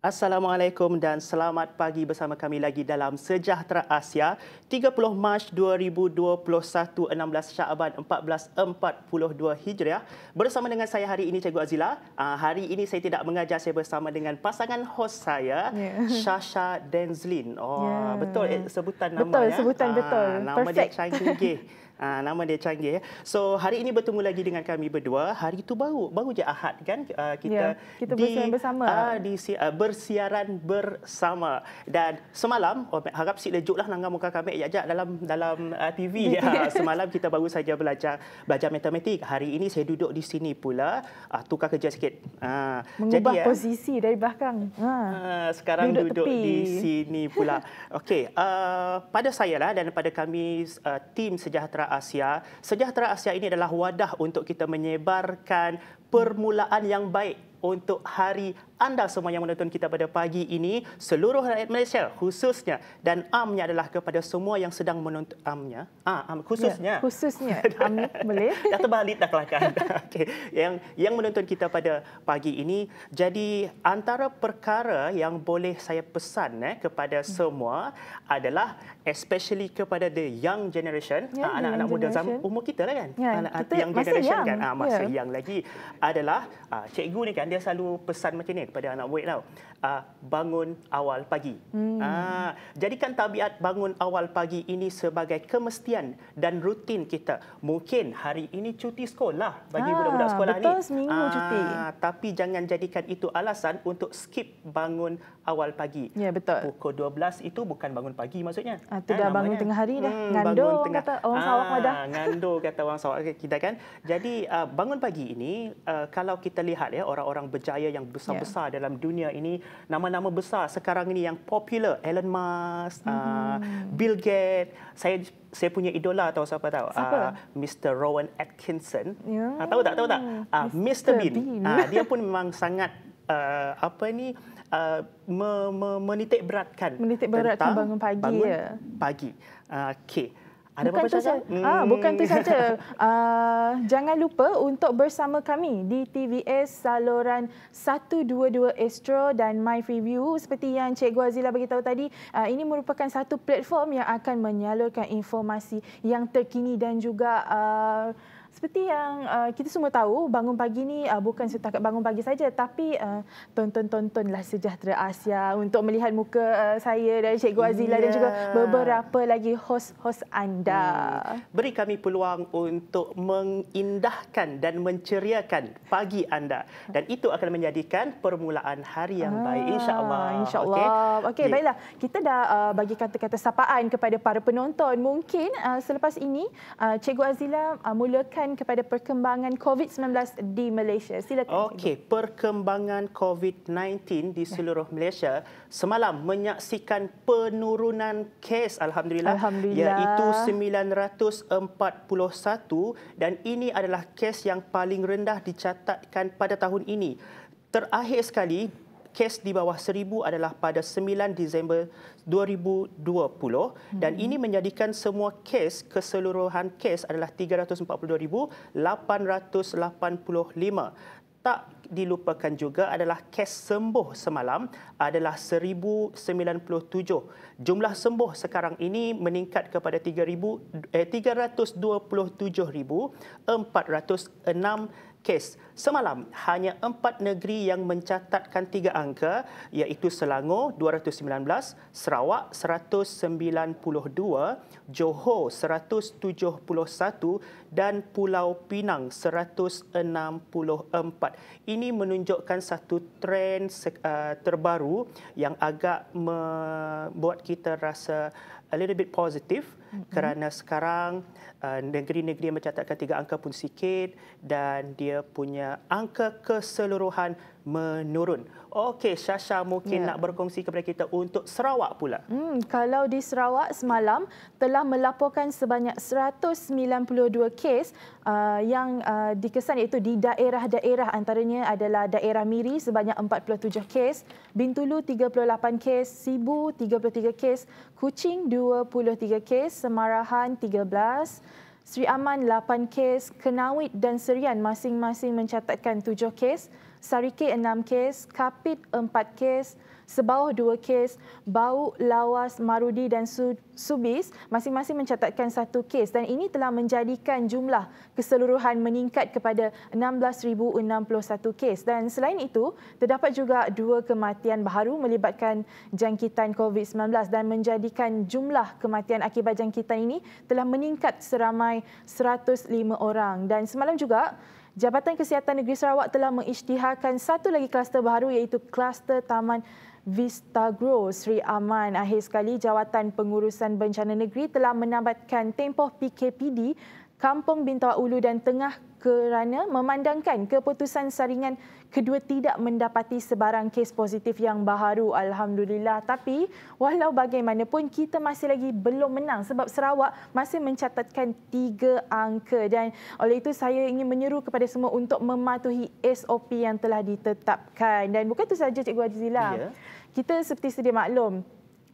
Assalamualaikum dan selamat pagi bersama kami lagi dalam Sejahtera Asia 30 Mac 2021 16 Syaban 1442 Hijriah bersama dengan saya hari ini Cikgu Azila. Ah, hari ini saya tidak mengajar saya bersama dengan pasangan host saya yeah. Shasha Denzlin. Oh yeah. betul sebutan nama Betul sebutan ya. betul. Eh, ah, nama Perfect. dia canggih. Uh, nama dia canggih. Ya. So hari ini bertemu lagi dengan kami berdua. Hari itu baru baru je Ahad kan ah, kita ya, kita di, bersama uh, di uh, bersiaran bersama. Dan semalam oh, harap si lejuklah langgam lah muka kami ajak ya, dalam dalam uh, TV. Ya. Semalam kita baru saja belajar belajar matematik. Hari ini saya duduk di sini pula uh, tukar kerja sikit. Uh, mengubah jadi, eh, posisi uh, dari belakang. Uh, sekarang duduk, duduk di sini pula. Okey, uh, pada saya lah dan pada kami uh, tim sejahtera Asia. Sejahtera Asia ini adalah wadah untuk kita menyebarkan permulaan yang baik untuk hari anda semua yang menonton kita pada pagi ini, seluruh rakyat Malaysia khususnya dan amnya adalah kepada semua yang sedang menonton amnya. Ah, am, khususnya. Ya, khususnya. Am boleh. Dah terbalik dah kelakar. Okey. Yang yang menonton kita pada pagi ini, jadi antara perkara yang boleh saya pesan eh, kepada hmm. semua adalah especially kepada the young generation, ya, ah, anak-anak muda zaman umur kita lah kan. Ya, anak ah, kita yang generation masih kan, ah, masih ya. young lagi adalah ah, cikgu ni kan dia selalu pesan macam ni kepada anak murid tau. Uh, bangun awal pagi. Hmm. Uh, jadikan tabiat bangun awal pagi ini sebagai kemestian dan rutin kita. Mungkin hari ini cuti sekolah bagi ah, budak-budak sekolah betul, ini. Betul, seminggu uh, cuti. Tapi jangan jadikan itu alasan untuk skip bangun awal pagi. Ya, betul. Pukul 12 itu bukan bangun pagi maksudnya. Ah, itu eh, dah bangun tengah hari dah. Hmm, ngando tengah, kata orang Sarawak ah, dah. Ngando kata orang Sarawak kita kan. Jadi uh, bangun pagi ini, uh, kalau kita lihat ya orang-orang berjaya yang ya. besar-besar ya besar dalam dunia ini nama-nama besar sekarang ini yang popular Elon Musk, mm-hmm. uh, Bill Gates, saya saya punya idola atau siapa tahu siapa? Uh, Mr Rowan Atkinson. Yeah. Ya. Uh, tahu tak tahu tak? Uh, ah, Mr Bean. Bean. Uh, dia pun memang sangat uh, apa ni uh, me- me- menitik beratkan menitik beratkan bangun pagi bangun ya. Pagi. Uh, okay. Ada ah, bukan, tu saja. Hmm. Ah, bukan tu saja. Uh, jangan lupa untuk bersama kami di TVS saluran 122 Astro dan My Review seperti yang Cikgu Azila beritahu tadi, uh, ini merupakan satu platform yang akan menyalurkan informasi yang terkini dan juga uh, seperti yang uh, kita semua tahu, bangun pagi ni uh, bukan setakat bangun pagi saja tapi uh, eh, tonton-tontonlah Sejahtera Asia untuk melihat muka uh, saya dan Cikgu Azila yeah. dan juga ya. beberapa lagi hos-hos anda. Hmm. Beri kami peluang untuk mengindahkan dan menceriakan pagi anda dan itu akan menjadikan permulaan hari yang ah, baik insya-Allah. Insya-Allah. Okey, okay, baiklah. Kita dah uh, bagi kata-kata sapaan kepada para penonton. Mungkin uh, selepas ini uh, Cikgu Azila uh, mulakan mengarahkan kepada perkembangan COVID-19 di Malaysia. Silakan. Okey, perkembangan COVID-19 di ya. seluruh Malaysia semalam menyaksikan penurunan kes alhamdulillah, alhamdulillah. iaitu 941 dan ini adalah kes yang paling rendah dicatatkan pada tahun ini. Terakhir sekali kes di bawah seribu adalah pada 9 Disember 2020 dan hmm. ini menjadikan semua kes keseluruhan kes adalah 342885 tak dilupakan juga adalah kes sembuh semalam adalah 1097 jumlah sembuh sekarang ini meningkat kepada 3000 eh 327406 kes. Semalam, hanya empat negeri yang mencatatkan tiga angka iaitu Selangor 219, Sarawak 192, Johor 171 dan Pulau Pinang 164. Ini menunjukkan satu trend eh, terbaru yang agak membuat kita rasa a little bit positive mm-hmm. kerana sekarang Eh, negeri-negeri yang mencatatkan tiga angka pun sikit dan dia punya angka keseluruhan menurun. Okey, Syasha mungkin ya. nak berkongsi kepada kita untuk Sarawak pula. Hmm, kalau di Sarawak semalam telah melaporkan sebanyak 192 kes uh, yang uh, dikesan iaitu di daerah-daerah antaranya adalah daerah Miri sebanyak 47 kes, Bintulu 38 kes, Sibu 33 kes, Kuching 23 kes, Semarahan 13 Sri Aman 8 kes, Kenawit dan Serian masing-masing mencatatkan 7 kes, Sarike 6 kes, Kapit 4 kes, Sebawah 2 kes, Bau, Lawas, Marudi dan Subis masing-masing mencatatkan satu kes dan ini telah menjadikan jumlah keseluruhan meningkat kepada 16,061 kes. Dan selain itu, terdapat juga dua kematian baru melibatkan jangkitan COVID-19 dan menjadikan jumlah kematian akibat jangkitan ini telah meningkat seramai 105 orang. Dan semalam juga, Jabatan Kesihatan Negeri Sarawak telah mengisytiharkan satu lagi kluster baru iaitu kluster Taman Vista Grow Sri Aman. Akhir sekali, Jawatan Pengurusan Bencana Negeri telah menambatkan tempoh PKPD Kampung Bintawa Ulu dan Tengah kerana memandangkan keputusan saringan kedua tidak mendapati sebarang kes positif yang baharu alhamdulillah tapi walau bagaimanapun kita masih lagi belum menang sebab Sarawak masih mencatatkan tiga angka dan oleh itu saya ingin menyeru kepada semua untuk mematuhi SOP yang telah ditetapkan dan bukan itu saja cikgu Azizila yeah. kita seperti sedia maklum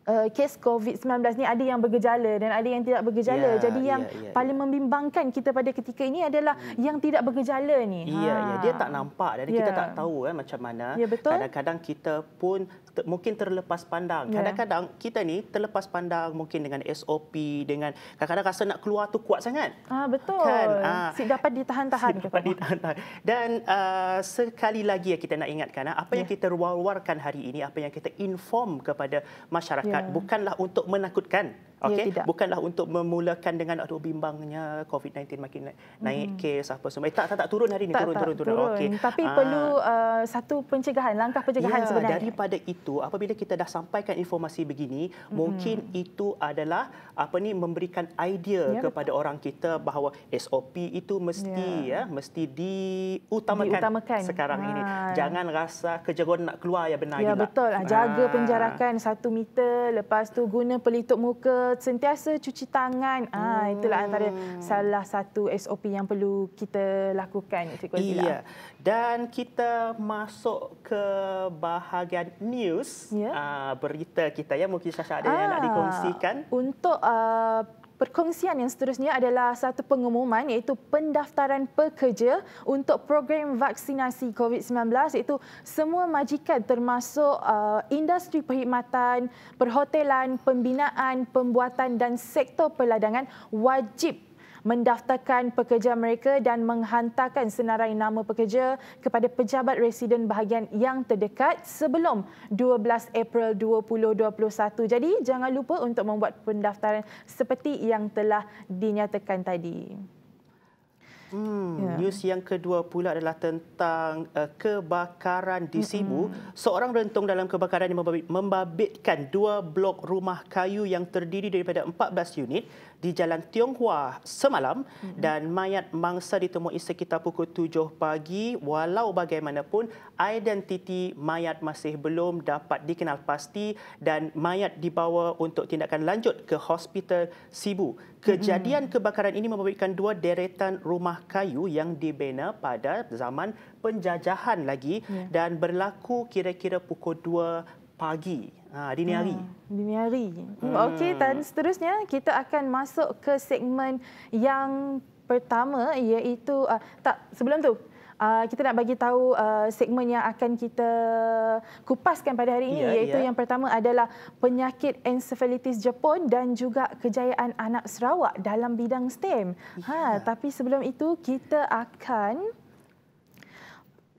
uh, kes COVID-19 ni ada yang bergejala dan ada yang tidak bergejala. Ya, Jadi yang ya, ya, ya. paling ya. membimbangkan kita pada ketika ini adalah hmm. yang tidak bergejala ni. Ya, ha. ya. dia ha. tak nampak dan ya. kita tak tahu eh, macam mana. Ya, Kadang-kadang ya, kita pun mungkin terlepas pandang. Ya. Kadang-kadang yeah. kita ni terlepas pandang mungkin dengan SOP, dengan kadang-kadang rasa nak keluar tu kuat sangat. Ah betul. Kan? Ah. Si dapat ditahan-tahan. Si dapat ditahan-tahan. Dan uh, sekali lagi ya kita nak ingatkan ah, apa yang ya. kita ruar-ruarkan hari ini, apa yang kita inform kepada masyarakat yeah. bukanlah untuk menakutkan. Okay, ya, bukanlah untuk memulakan dengan aduh bimbangnya COVID-19 makin naik, hmm. naik kes apa semua. Eh, tak tak tak turun hari ini, tak, turun, tak, turun turun turun. Okey. Tapi Aa. Ah. perlu uh, satu pencegahan, langkah pencegahan ya, sebenarnya. daripada itu, apabila kita dah sampaikan informasi begini, hmm. mungkin itu adalah apa ni memberikan idea ya, kepada betul. orang kita bahawa SOP itu mesti ya, ya mesti diutamakan, diutamakan. sekarang Aa. ini. Ah. Jangan rasa kejagaan nak keluar ya benar Ya juga. betul. Ah, jaga penjarakan satu meter, lepas tu guna pelitup muka sentiasa cuci tangan. Ah, hmm. Ah, itulah antara salah satu SOP yang perlu kita lakukan. iya. Lah. Dan kita masuk ke bahagian news yeah. Ya. berita kita. ya Mungkin Syasha ada ah, yang nak ah, dikongsikan. Untuk uh, Perkongsian yang seterusnya adalah satu pengumuman iaitu pendaftaran pekerja untuk program vaksinasi COVID-19 iaitu semua majikan termasuk uh, industri perkhidmatan, perhotelan, pembinaan, pembuatan dan sektor peladangan wajib mendaftarkan pekerja mereka dan menghantarkan senarai nama pekerja kepada pejabat residen bahagian yang terdekat sebelum 12 April 2021. Jadi jangan lupa untuk membuat pendaftaran seperti yang telah dinyatakan tadi. Hmm, yeah. news yang kedua pula adalah tentang uh, kebakaran di Sibu. Mm-hmm. Seorang rentung dalam kebakaran yang membabitkan dua blok rumah kayu yang terdiri daripada 14 unit di Jalan Tionghoa semalam dan mayat mangsa ditemui sekitar pukul 7 pagi walau bagaimanapun identiti mayat masih belum dapat dikenal pasti dan mayat dibawa untuk tindakan lanjut ke hospital Sibu. Kejadian kebakaran ini memberikan dua deretan rumah kayu yang dibina pada zaman penjajahan lagi ya. dan berlaku kira-kira pukul 2 pagi uh, dini hari hmm, dini hari hmm. okey dan seterusnya kita akan masuk ke segmen yang pertama iaitu uh, tak sebelum tu Uh, kita nak bagi tahu uh, segmen yang akan kita kupaskan pada hari ini yeah, iaitu yeah. yang pertama adalah penyakit encephalitis Jepun dan juga kejayaan anak Sarawak dalam bidang STEM. Yeah. Ha ya. tapi sebelum itu kita akan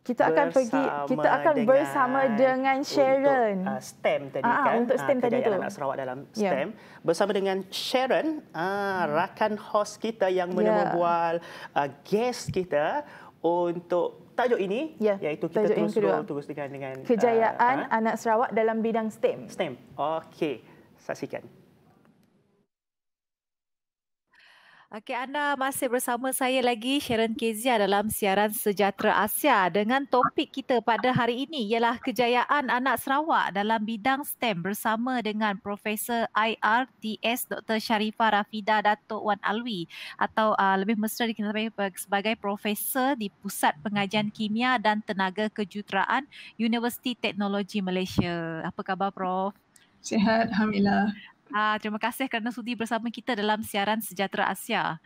kita bersama akan pergi kita akan bersama dengan Sharon untuk, uh, stem tadi Aa, ah, ah, kan untuk stem uh, ah, tadi tu anak Sarawak dalam ya. stem yeah. bersama dengan Sharon uh, rakan host kita yang ya. menemubual yeah. uh, guest kita untuk tajuk ini yeah. iaitu kita tajuk terus go, terus dengan dengan kejayaan uh, anak Sarawak dalam bidang stem stem okey saksikan Okey, anda masih bersama saya lagi Sharon Kezia dalam siaran Sejahtera Asia dengan topik kita pada hari ini ialah kejayaan anak Sarawak dalam bidang STEM bersama dengan Profesor IRTS Dr. Sharifah Rafida Datuk Wan Alwi atau uh, lebih mesra dikenali sebagai Profesor di Pusat Pengajian Kimia dan Tenaga Kejuruteraan Universiti Teknologi Malaysia. Apa khabar Prof? Sihat, Alhamdulillah. Ah, terima kasih kerana sudi bersama kita dalam siaran Sejahtera Asia.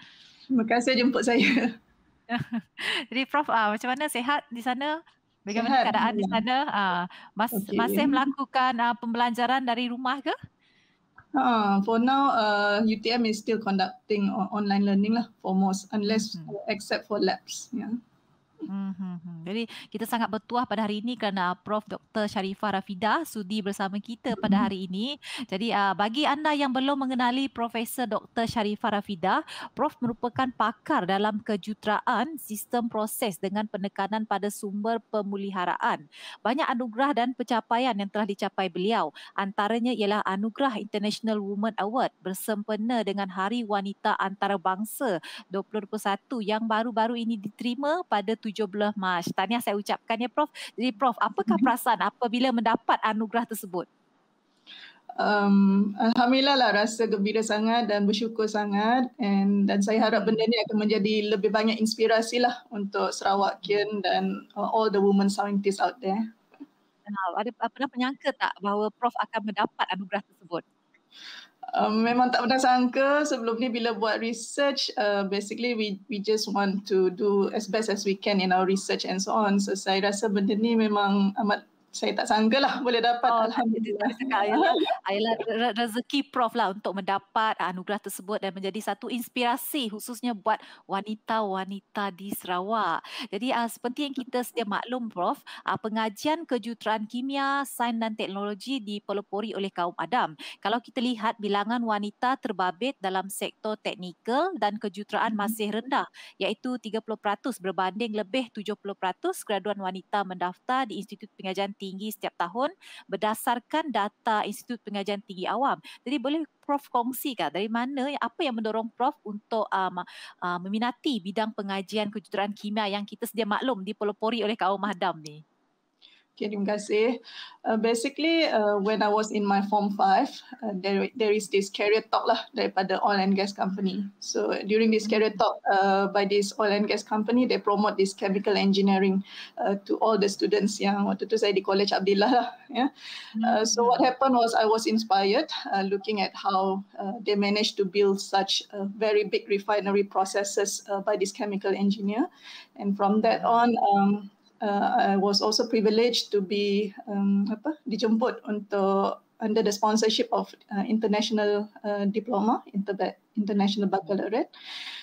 Terima kasih jemput saya. Jadi Prof, ah, macam mana sehat di sana? Bagaimana sehat, keadaan di sana? Ah, mas, okay. Masih melakukan ah, pembelajaran dari rumah ke? Ah, for now, uh, ah, UTM is still conducting online learning lah, for most, unless hmm. except for labs. Yeah hmm Jadi kita sangat bertuah pada hari ini kerana uh, Prof. Dr. Sharifah Rafidah sudi bersama kita pada mm-hmm. hari ini. Jadi uh, bagi anda yang belum mengenali Prof. Dr. Sharifah Rafidah, Prof merupakan pakar dalam kejuteraan sistem proses dengan penekanan pada sumber pemuliharaan. Banyak anugerah dan pencapaian yang telah dicapai beliau. Antaranya ialah Anugerah International Women Award bersempena dengan Hari Wanita Antarabangsa 2021 yang baru-baru ini diterima pada 7 17 Mac. tanya saya ucapkan ya Prof. Jadi Prof, apakah mhm. perasaan apabila mendapat anugerah tersebut? Um, Alhamdulillah lah rasa gembira sangat dan bersyukur sangat And, dan saya harap benda ni akan menjadi lebih banyak inspirasi lah untuk Sarawak dan uh, all the women scientists out there. Nah, ada, pernah menyangka tak bahawa Prof akan mendapat anugerah tersebut? Um, memang tak pernah sangka sebelum ni bila buat research uh, basically we we just want to do as best as we can in our research and so on so saya rasa benda ni memang amat saya tak sangka lah boleh dapat. Oh, Alhamdulillah. Ayolah rezeki Prof lah untuk mendapat anugerah tersebut dan menjadi satu inspirasi khususnya buat wanita-wanita di Sarawak. Jadi uh, seperti yang kita sedia maklum Prof, uh, pengajian kejuruteraan kimia, sains dan teknologi dipelopori oleh kaum Adam. Kalau kita lihat bilangan wanita terbabit dalam sektor teknikal dan kejuruteraan mm-hmm. masih rendah iaitu 30% berbanding lebih 70% graduan wanita mendaftar di Institut Pengajian tinggi setiap tahun berdasarkan data Institut Pengajian Tinggi Awam. Jadi boleh Prof kongsikan dari mana apa yang mendorong Prof untuk um, uh, meminati bidang pengajian kejuruteraan kimia yang kita sedia maklum dipelopori oleh kaum Mahdam ni. Can you guys see? Uh, basically, uh, when I was in my form five, uh, there there is this career talk lah daripada oil and gas company. So during this career talk uh, by this oil and gas company, they promote this chemical engineering uh, to all the students yang waktu tu saya di College Abdillah lah. Yeah. Hmm. Uh, so what happened was I was inspired uh, looking at how uh, they managed to build such a very big refinery processes uh, by this chemical engineer, and from that on. Um, uh, I was also privileged to be um, apa, dijemput untuk under the sponsorship of uh, international uh, diploma, inter- international baccalaureate.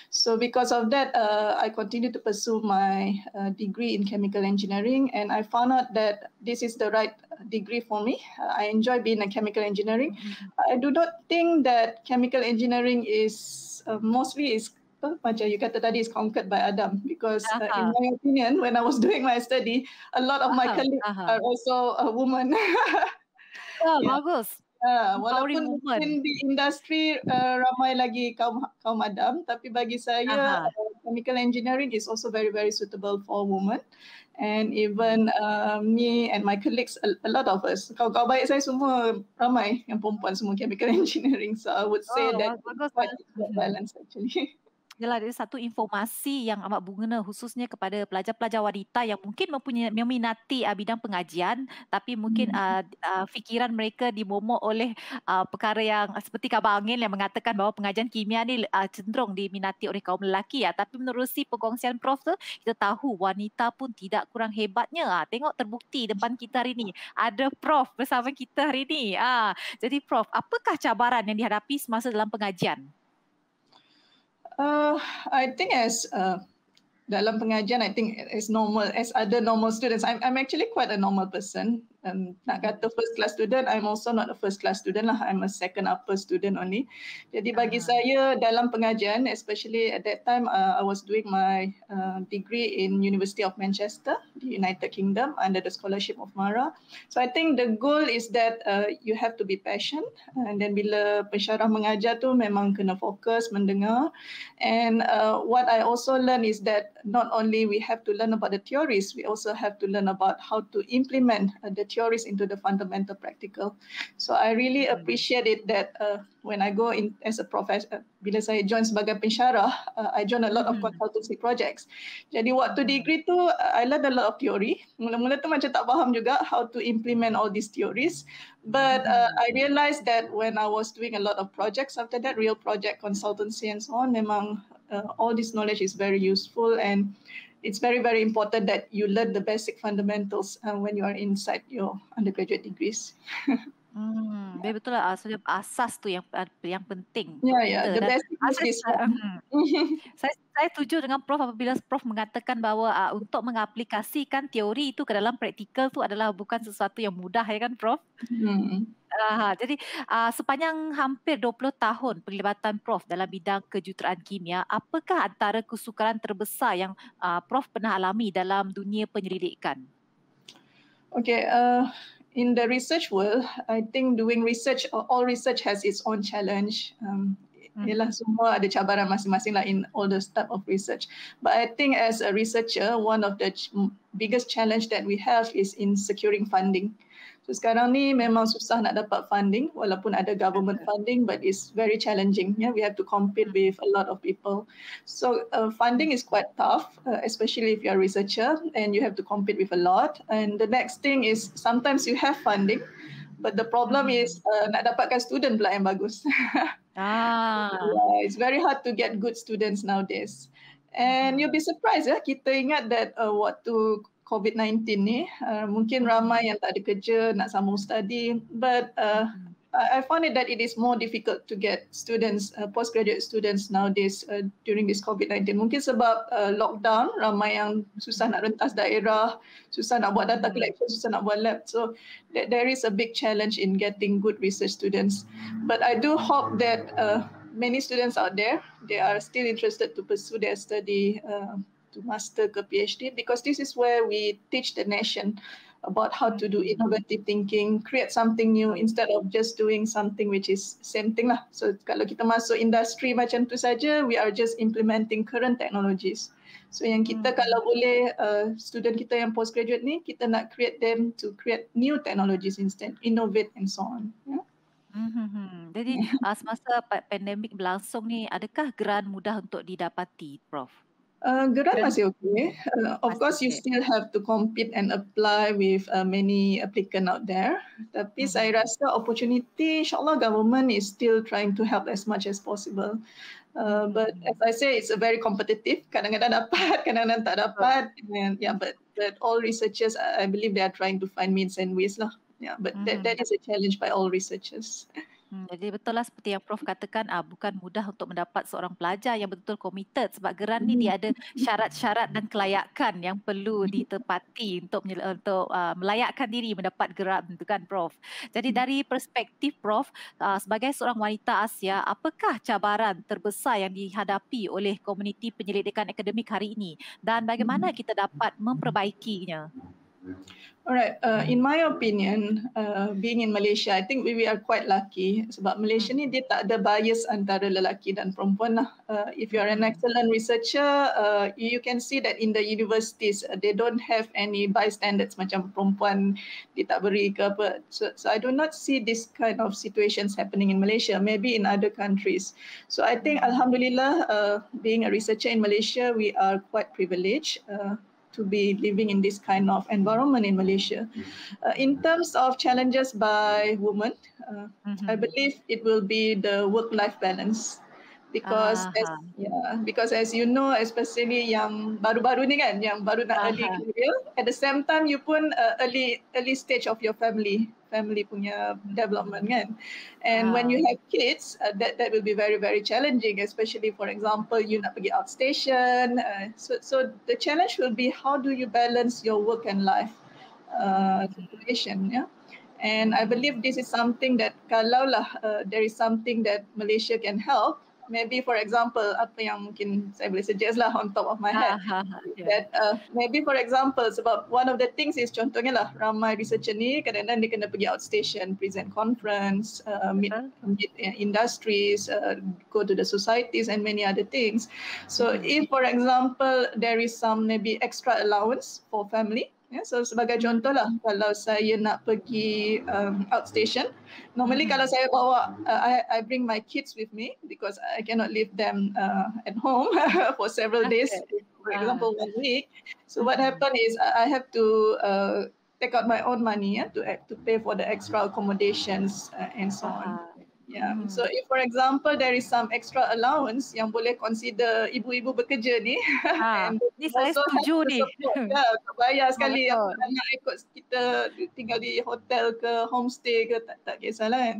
So because of that, uh, I continued to pursue my uh, degree in chemical engineering, and I found out that this is the right degree for me. Uh, I enjoy being a chemical engineering. Mm-hmm. I do not think that chemical engineering is uh, mostly is macam you kata tadi is conquered by Adam because uh in my opinion when I was doing my study a lot of uh my colleagues uh are also a woman. oh, yeah. bagus. Uh, walaupun mungkin di industri uh, ramai lagi kaum kaum Adam tapi bagi saya uh chemical engineering is also very very suitable for women and even uh, me and my colleagues a, a lot of us kau kau baik saya semua ramai yang perempuan semua chemical engineering so I would say oh, that bagus, quite bagus. balance actually Yalah, dia satu informasi yang amat berguna khususnya kepada pelajar-pelajar wanita yang mungkin mempunyai meminati uh, bidang pengajian tapi mungkin hmm. uh, uh, fikiran mereka dimomok oleh uh, perkara yang seperti kabar angin yang mengatakan bahawa pengajian kimia ni uh, cenderung diminati oleh kaum lelaki ya. tapi menerusi perkongsian Prof tu kita tahu wanita pun tidak kurang hebatnya uh. tengok terbukti depan kita hari ni ada Prof bersama kita hari ini. uh. jadi Prof apakah cabaran yang dihadapi semasa dalam pengajian? uh, I think as uh, dalam pengajian, I think it's normal as other normal students. I'm, I'm actually quite a normal person um, nak kata first class student, I'm also not a first class student lah. I'm a second upper student only. Jadi bagi uh-huh. saya dalam pengajian, especially at that time, uh, I was doing my uh, degree in University of Manchester, the United Kingdom under the scholarship of Mara. So I think the goal is that uh, you have to be patient. And then bila pensyarah mengajar tu memang kena fokus, mendengar. And uh, what I also learn is that not only we have to learn about the theories, we also have to learn about how to implement uh, the theories theories into the fundamental practical. So I really hmm. appreciate it that uh, when I go in as a professor, uh, bila saya join sebagai pensyarah, uh, I join a lot of hmm. consultancy projects. Jadi waktu degree tu, I learned a lot of theory. Mula-mula tu macam tak faham juga how to implement all these theories. But uh, hmm. I realized that when I was doing a lot of projects after that, real project consultancy and so on, memang uh, all this knowledge is very useful and it's very, very important that you learn the basic fundamentals uh, when you are inside your undergraduate degrees. Hmm, yeah. betul lah. Ah, so, asas tu yang ah, yang penting. Ya, yeah, ya. Yeah. The basic is lah, hmm. saya, saya setuju dengan Prof apabila Prof mengatakan bahawa uh, untuk mengaplikasikan teori itu ke dalam praktikal tu adalah bukan sesuatu yang mudah ya kan Prof? Hmm. Uh, jadi uh, sepanjang hampir 20 tahun perlibatan Prof dalam bidang kejuruteraan kimia, apakah antara kesukaran terbesar yang uh, Prof pernah alami dalam dunia penyelidikan? Okay, uh, in the research world, I think doing research, all research has its own challenge. Um, hmm. Yelah, semua ada cabaran masing-masing lah in all the type of research. But I think as a researcher, one of the ch- biggest challenge that we have is in securing funding. Mm. So sekarang ni memang susah nak dapat funding walaupun ada government funding but it's very challenging. Yeah, we have to compete with a lot of people. So uh, funding is quite tough, uh, especially if you are researcher and you have to compete with a lot. And the next thing is sometimes you have funding but the problem hmm. is uh, nak dapatkan student pula yang bagus. ah. Yeah, it's very hard to get good students nowadays. And you'll be surprised ya, kita ingat that uh, waktu COVID-19 ni uh, mungkin hmm. ramai yang tak ada kerja nak sambung study but uh, hmm. I found it that it is more difficult to get students uh, postgraduate students nowadays uh, during this COVID-19 mungkin sebab uh, lockdown ramai yang susah nak rentas daerah susah nak buat data hmm. collection susah nak buat lab so that there is a big challenge in getting good research students but I do hope that uh, many students out there they are still interested to pursue their study uh, to master ke PhD because this is where we teach the nation about how to do mm. innovative thinking, create something new instead of just doing something which is same thing lah. So kalau kita masuk industri macam tu saja, we are just implementing current technologies. So yang kita mm. kalau boleh uh, student kita yang postgraduate ni, kita nak create them to create new technologies instead, innovate and so on. Yeah? Mm-hmm. Jadi yeah. Uh, semasa pandemik berlangsung ni, adakah geran mudah untuk didapati, Prof? Uh, Geram masih okay. Uh, of course, you still have to compete and apply with uh, many applicant out there. Tapi mm-hmm. saya rasa opportunity, insyaAllah government is still trying to help as much as possible. Uh, but mm-hmm. as I say, it's a very competitive. Kadang-kadang dapat, kadang-kadang tak dapat. And yeah, but but all researchers, I believe they are trying to find means and ways lah. Yeah, but mm-hmm. that that is a challenge by all researchers. Hmm, jadi betul lah seperti yang Prof katakan ah, bukan mudah untuk mendapat seorang pelajar yang betul-betul committed sebab geran ni dia ada syarat-syarat dan kelayakan yang perlu ditepati untuk untuk uh, melayakkan diri mendapat gerak tentu kan Prof. Jadi hmm. dari perspektif Prof uh, sebagai seorang wanita Asia apakah cabaran terbesar yang dihadapi oleh komuniti penyelidikan akademik hari ini dan bagaimana hmm. kita dapat memperbaikinya? All right. Uh, hmm. in my opinion, uh, being in Malaysia, I think we, we are quite lucky sebab Malaysia hmm. ni dia tak ada bias antara lelaki dan perempuan lah. Uh, if you are an hmm. excellent researcher, uh, you can see that in the universities, uh, they don't have any bystanders macam perempuan dia tak beri ke apa. So, so I do not see this kind of situations happening in Malaysia, maybe in other countries. So I think Alhamdulillah, uh, being a researcher in Malaysia, we are quite privileged. Uh, to be living in this kind of environment in Malaysia. Uh, in terms of challenges by women, uh, mm-hmm. I believe it will be the work life balance. because uh-huh. as ah. yeah because as you know especially yang baru-baru ni kan yang baru nak uh-huh. early career ah, at the same time you pun uh, early early stage of your family family punya development kan and uh-huh. when you have kids uh, that that will be very very challenging especially for example you nak pergi outstation uh, so so the challenge will be how do you balance your work and life uh, situation yeah and i believe this is something that kalaulah uh, there is something that malaysia can help maybe for example apa yang mungkin saya boleh suggest lah on top of my ha, head ha, ha ya. that uh, maybe for example sebab one of the things is contohnya lah ramai researcher ni kadang-kadang dia kena pergi outstation present conference uh, meet, meet industries uh, go to the societies and many other things so hmm. if for example there is some maybe extra allowance for family Ya, so sebagai contohlah kalau saya nak pergi um, outstation, normally hmm. kalau saya bawa uh, I, I bring my kids with me because I cannot leave them uh, at home for several days, for ah. example one week. So what hmm. happen is I have to uh, take out my own money yeah, to to pay for the extra accommodations uh, and so on. Ah. Yeah. Hmm. So if for example there is some extra allowance yang boleh consider ibu-ibu bekerja ni. Ha. Ah, Ini saya setuju ni. Ya, bayar sekali yang nak ikut kita tinggal di hotel ke homestay ke tak, tak kisahlah kan.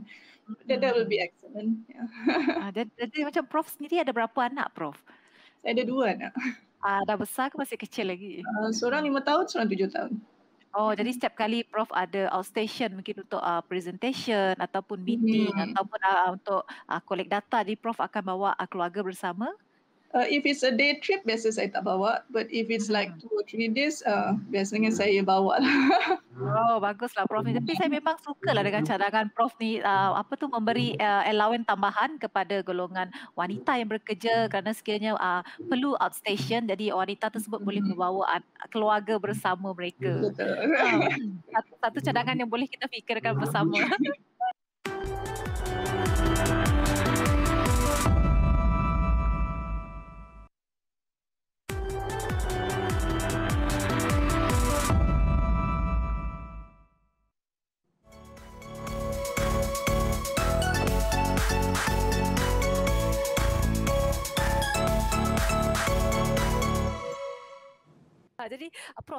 Hmm. That, that will be hmm. excellent. Yeah. Ya. ha, jadi macam Prof sendiri ada berapa anak Prof? Saya ada dua anak. Ah, uh, dah besar ke masih kecil lagi? Uh, seorang lima tahun, seorang tujuh tahun. Oh, jadi setiap kali Prof ada outstation mungkin untuk uh, presentation ataupun meeting yeah. ataupun uh, untuk uh, collect data, jadi Prof akan bawa uh, keluarga bersama? Uh, if it's a day trip, biasa saya tak bawa. But if it's hmm. like two or three days, uh, hmm. biasanya saya hmm. bawa. oh, baguslah Prof ni. Tapi saya memang suka lah dengan cadangan Prof ni. Uh, apa tu memberi uh, allowance tambahan kepada golongan wanita yang bekerja kerana sekiranya uh, perlu outstation. Jadi wanita tersebut boleh membawa keluarga bersama mereka. Betul. Uh, satu, satu cadangan yang boleh kita fikirkan bersama.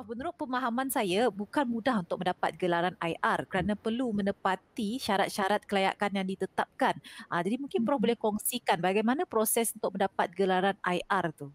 Prof, menurut pemahaman saya, bukan mudah untuk mendapat gelaran IR kerana perlu menepati syarat-syarat kelayakan yang ditetapkan. Uh, jadi mungkin Prof mm-hmm. boleh kongsikan bagaimana proses untuk mendapat gelaran IR tu.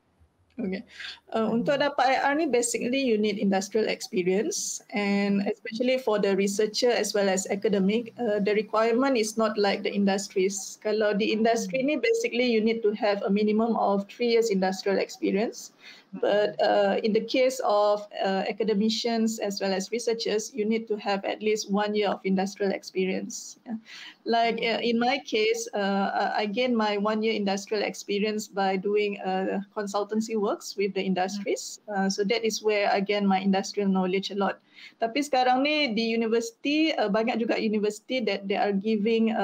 Okay. Uh, untuk dapat IR ni basically you need industrial experience and especially for the researcher as well as academic, uh, the requirement is not like the industries. Kalau di industri mm. ni basically you need to have a minimum of 3 years industrial experience But uh, in the case of uh, academicians as well as researchers, you need to have at least one year of industrial experience. Yeah. Like uh, in my case, uh, I gained my one year industrial experience by doing uh, consultancy works with the industries. Mm-hmm. Uh, so that is where I gained my industrial knowledge a lot. Tapi sekarang ni di university, uh, banyak juga university that they are giving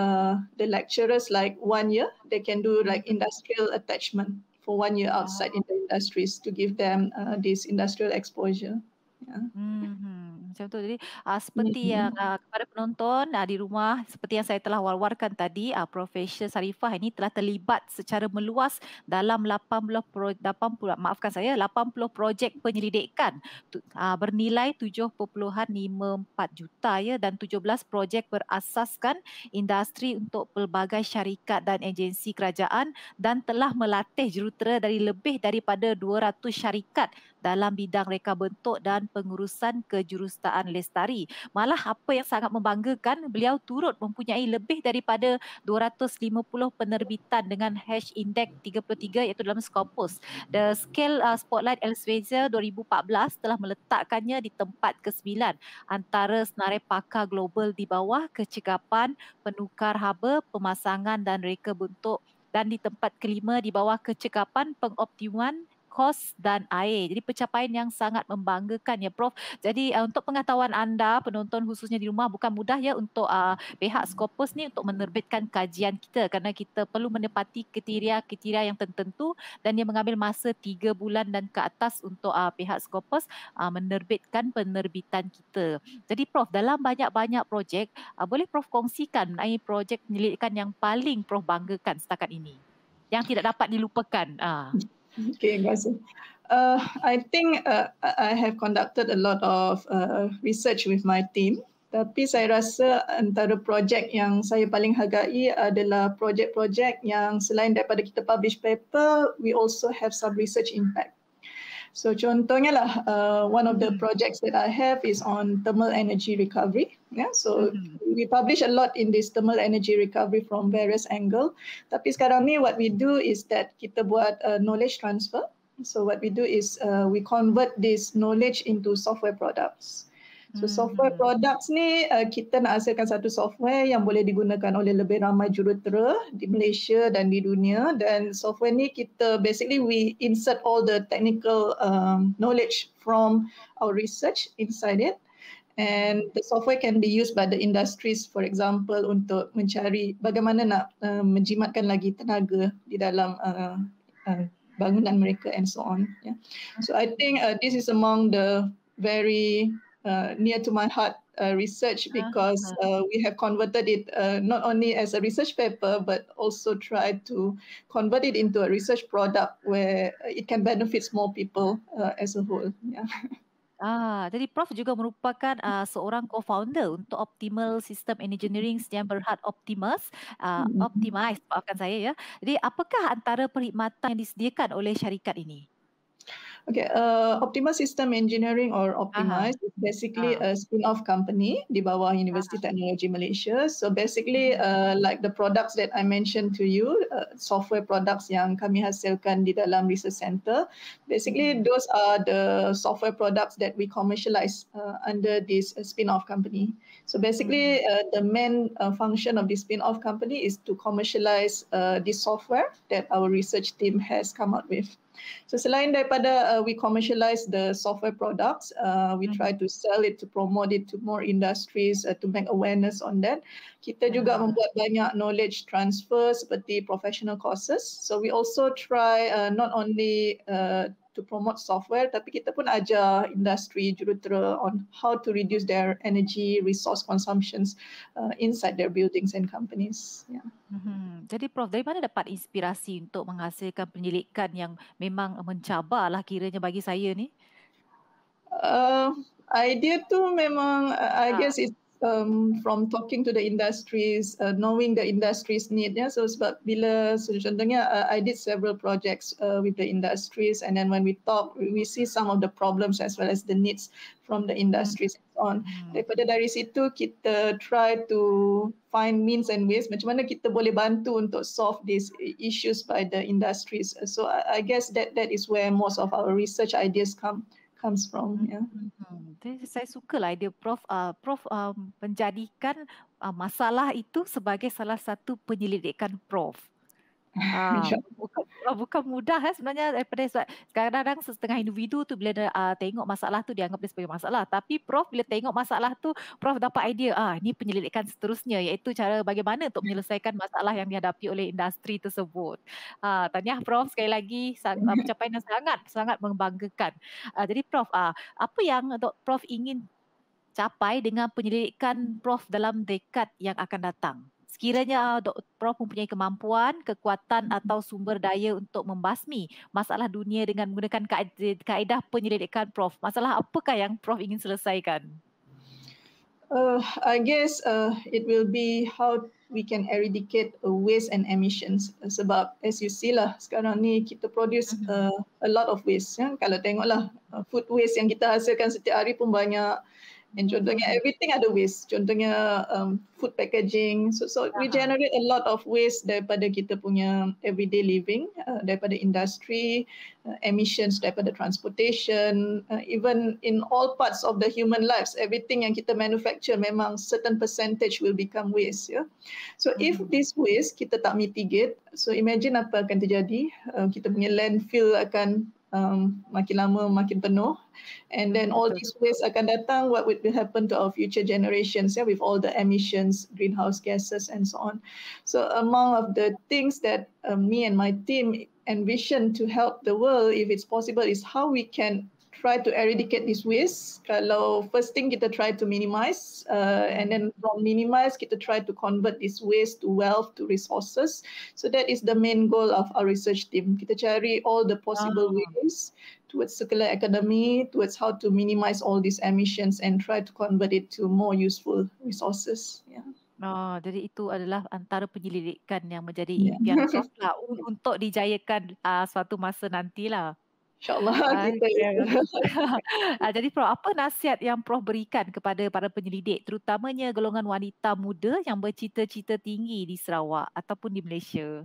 the lecturers like one year, they can do like industrial attachment for one year outside in the industries to give them uh, this industrial exposure. Ya. Hmm, macam tu. Jadi uh, seperti yang uh, kepada penonton uh, di rumah seperti yang saya telah war tadi uh, Profesor Sarifah ini telah terlibat secara meluas dalam 80 pro, 80 maafkan saya 80 projek penyelidikan uh, bernilai 7.54 juta ya dan 17 projek berasaskan industri untuk pelbagai syarikat dan agensi kerajaan dan telah melatih jurutera dari lebih daripada 200 syarikat dalam bidang reka bentuk dan pengurusan kejurustaan Lestari. Malah apa yang sangat membanggakan, beliau turut mempunyai lebih daripada 250 penerbitan dengan hash index 33 iaitu dalam Scopus. The Scale uh, Spotlight Elsevier 2014 telah meletakkannya di tempat ke-9 antara senarai pakar global di bawah kecegapan penukar haba pemasangan dan reka bentuk dan di tempat kelima di bawah kecekapan pengoptimuman kos dan air. Jadi pencapaian yang sangat membanggakan ya Prof. Jadi uh, untuk pengetahuan anda penonton khususnya di rumah bukan mudah ya untuk uh, pihak Scopus ni untuk menerbitkan kajian kita kerana kita perlu menepati kriteria-kriteria yang tertentu dan ia mengambil masa 3 bulan dan ke atas untuk uh, pihak Scopus uh, menerbitkan penerbitan kita. Jadi Prof dalam banyak-banyak projek uh, boleh Prof kongsikan mengenai projek penyelidikan yang paling Prof banggakan setakat ini yang tidak dapat dilupakan. Uh. Okay, guys. Uh, I think uh, I have conducted a lot of uh, research with my team. Tapi saya rasa antara projek yang saya paling hargai adalah projek-projek yang selain daripada kita publish paper, we also have some research impact. So contohnya lah, uh, one of the hmm. projects that I have is on thermal energy recovery. Yeah, so mm-hmm. we publish a lot in this thermal energy recovery from various angle. Tapi sekarang ni, what we do is that kita buat uh, knowledge transfer. So what we do is uh, we convert this knowledge into software products. So software hmm. products ni uh, kita nak hasilkan satu software yang boleh digunakan oleh lebih ramai jurutera di Malaysia dan di dunia dan software ni kita basically we insert all the technical um, knowledge from our research inside it and the software can be used by the industries for example untuk mencari bagaimana nak uh, menjimatkan lagi tenaga di dalam uh, uh, bangunan mereka and so on yeah so i think uh, this is among the very uh, near to my heart uh, research uh-huh. because uh, we have converted it uh, not only as a research paper but also tried to convert it into a research product where it can benefit more people uh, as a whole. Yeah. Ah, jadi Prof juga merupakan uh, seorang co-founder untuk Optimal System Engineering yang berhad Optimus, uh, mm-hmm. Optimize, maafkan saya ya. Jadi apakah antara perkhidmatan yang disediakan oleh syarikat ini? Okay, uh, Optima System Engineering or Optimize uh-huh. is basically uh-huh. a spin-off company di bawah University uh-huh. Ah. Technology Malaysia. So basically, hmm. uh, like the products that I mentioned to you, uh, software products yang kami hasilkan di dalam research center, basically mm-hmm. those are the software products that we commercialize uh, under this uh, spin-off company. So basically, mm-hmm. uh, the main uh, function of this spin-off company is to commercialize uh, this software that our research team has come up with. So selain daripada uh, we commercialize the software products, uh, we mm-hmm. try to sell it to promote it to more industries uh, to make awareness on that. Kita juga mm-hmm. membuat banyak knowledge transfer seperti professional courses. So we also try uh, not only uh, to promote software tapi kita pun ajar industri jurutera on how to reduce their energy resource consumptions uh, inside their buildings and companies yeah mm-hmm. jadi prof dari mana dapat inspirasi untuk menghasilkan penyelidikan yang memang mencabarlah kiranya bagi saya ni uh, idea tu memang uh, i ah. guess it's um, from talking to the industries, uh, knowing the industries need. Yeah? So sebab bila so contohnya uh, I did several projects uh, with the industries and then when we talk, we see some of the problems as well as the needs from the industries and so on. Hmm. Daripada dari situ kita try to find means and ways macam mana kita boleh bantu untuk solve these issues by the industries. So I, I guess that that is where most of our research ideas come from comes from. Mm-hmm. Yeah. Hmm. saya suka lah idea Prof. Uh, Prof. Uh, menjadikan uh, masalah itu sebagai salah satu penyelidikan Prof. Uh, bukan, ah, bukan mudah eh, sebenarnya daripada sebab kadang-kadang setengah individu tu bila dia uh, tengok masalah tu dianggap dia sebagai masalah tapi prof bila tengok masalah tu prof dapat idea ah ini penyelidikan seterusnya iaitu cara bagaimana untuk menyelesaikan masalah yang dihadapi oleh industri tersebut. Ah uh, tahniah prof sekali lagi sang, pencapaian yang sangat sangat membanggakan. Uh, jadi prof ah uh, apa yang untuk prof ingin capai dengan penyelidikan prof dalam dekad yang akan datang? sekiranya Prof ah, mempunyai kemampuan, kekuatan mm-hmm. atau sumber daya untuk membasmi masalah dunia dengan menggunakan kaedah penyelidikan Prof. Masalah apakah yang Prof ingin selesaikan? Uh, I guess uh, it will be how we can eradicate waste and emissions. Sebab as you see lah, sekarang ni kita produce mm-hmm. uh, a lot of waste. Ya? Kalau tengoklah uh, food waste yang kita hasilkan setiap hari pun banyak. And contohnya mm-hmm. everything ada waste. Contohnya um, food packaging. So, so uh-huh. we generate a lot of waste daripada kita punya everyday living, uh, daripada industri, uh, emissions daripada transportation, uh, even in all parts of the human lives. Everything yang kita manufacture memang certain percentage will become waste. Yeah. So mm-hmm. if this waste kita tak mitigate, so imagine apa akan terjadi? Uh, kita punya landfill akan um, makin lama makin penuh and then all these waste akan datang what would happen to our future generations yeah, with all the emissions greenhouse gases and so on so among of the things that uh, me and my team envision to help the world if it's possible is how we can try to eradicate this waste. Kalau first thing kita try to minimize, uh, and then from minimize kita try to convert this waste to wealth to resources. So that is the main goal of our research team. Kita cari all the possible uh. ways towards circular economy, towards how to minimize all these emissions and try to convert it to more useful resources. Yeah. Oh, jadi itu adalah antara penyelidikan yang menjadi impian yeah. untuk dijayakan uh, suatu masa nantilah. InsyaAllah kita. Ya. Jadi Prof, apa nasihat yang Prof berikan kepada para penyelidik terutamanya golongan wanita muda yang bercita-cita tinggi di Sarawak ataupun di Malaysia?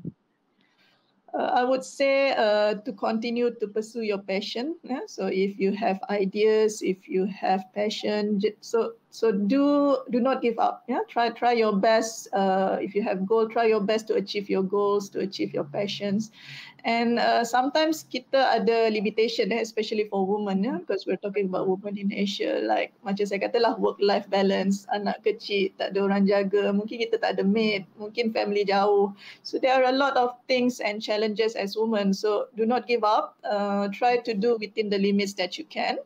Uh, I would say uh, to continue to pursue your passion. Yeah? So if you have ideas, if you have passion, so So do do not give up. Yeah, try try your best. Uh, if you have goal, try your best to achieve your goals, to achieve your passions. And uh, sometimes kita ada limitation, especially for women, yeah, because we're talking about women in Asia. Like macam saya kata lah, work life balance, anak kecil, tak ada orang jaga, mungkin kita tak ada maid, mungkin family jauh. So there are a lot of things and challenges as women. So do not give up. Uh, try to do within the limits that you can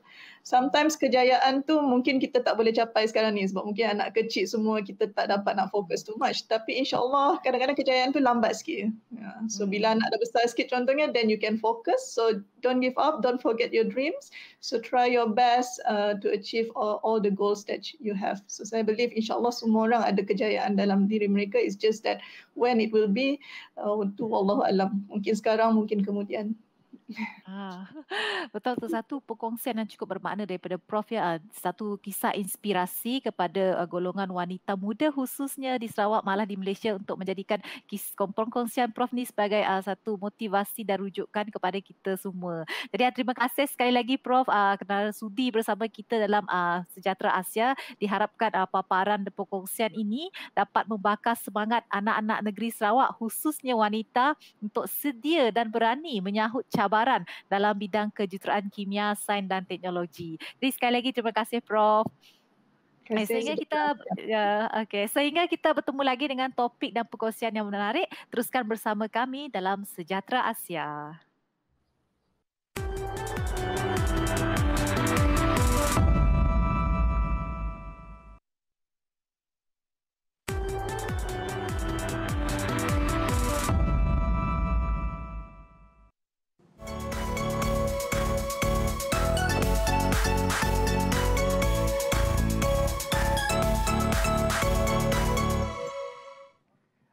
sometimes kejayaan tu mungkin kita tak boleh capai sekarang ni sebab mungkin anak kecil semua kita tak dapat nak fokus too much tapi insyaallah kadang-kadang kejayaan tu lambat sikit yeah. so bila hmm. anak dah besar sikit contohnya then you can focus so don't give up don't forget your dreams so try your best uh, to achieve all, all the goals that you have so saya believe insyaallah semua orang ada kejayaan dalam diri mereka it's just that when it will be uh, to Allah alam mungkin sekarang mungkin kemudian Ha, betul tu satu perkongsian yang cukup bermakna daripada Prof ya ah. satu kisah inspirasi kepada ah, golongan wanita muda khususnya di Sarawak malah di Malaysia untuk menjadikan kisah perkongsian Prof ni sebagai satu motivasi dan rujukan kepada kita semua. Jadi terima kasih sekali lagi Prof uh, kerana sudi bersama kita dalam uh, Sejahtera Asia. Diharapkan paparan dan perkongsian ini dapat membakar semangat anak-anak negeri Sarawak khususnya wanita untuk sedia dan berani menyahut cabaran pengeluaran dalam bidang kejuruteraan kimia, sains dan teknologi. Jadi sekali lagi terima kasih Prof. Okay, eh, sehingga kita uh, ya, okay, sehingga kita bertemu lagi dengan topik dan perkongsian yang menarik. Teruskan bersama kami dalam Sejahtera Asia.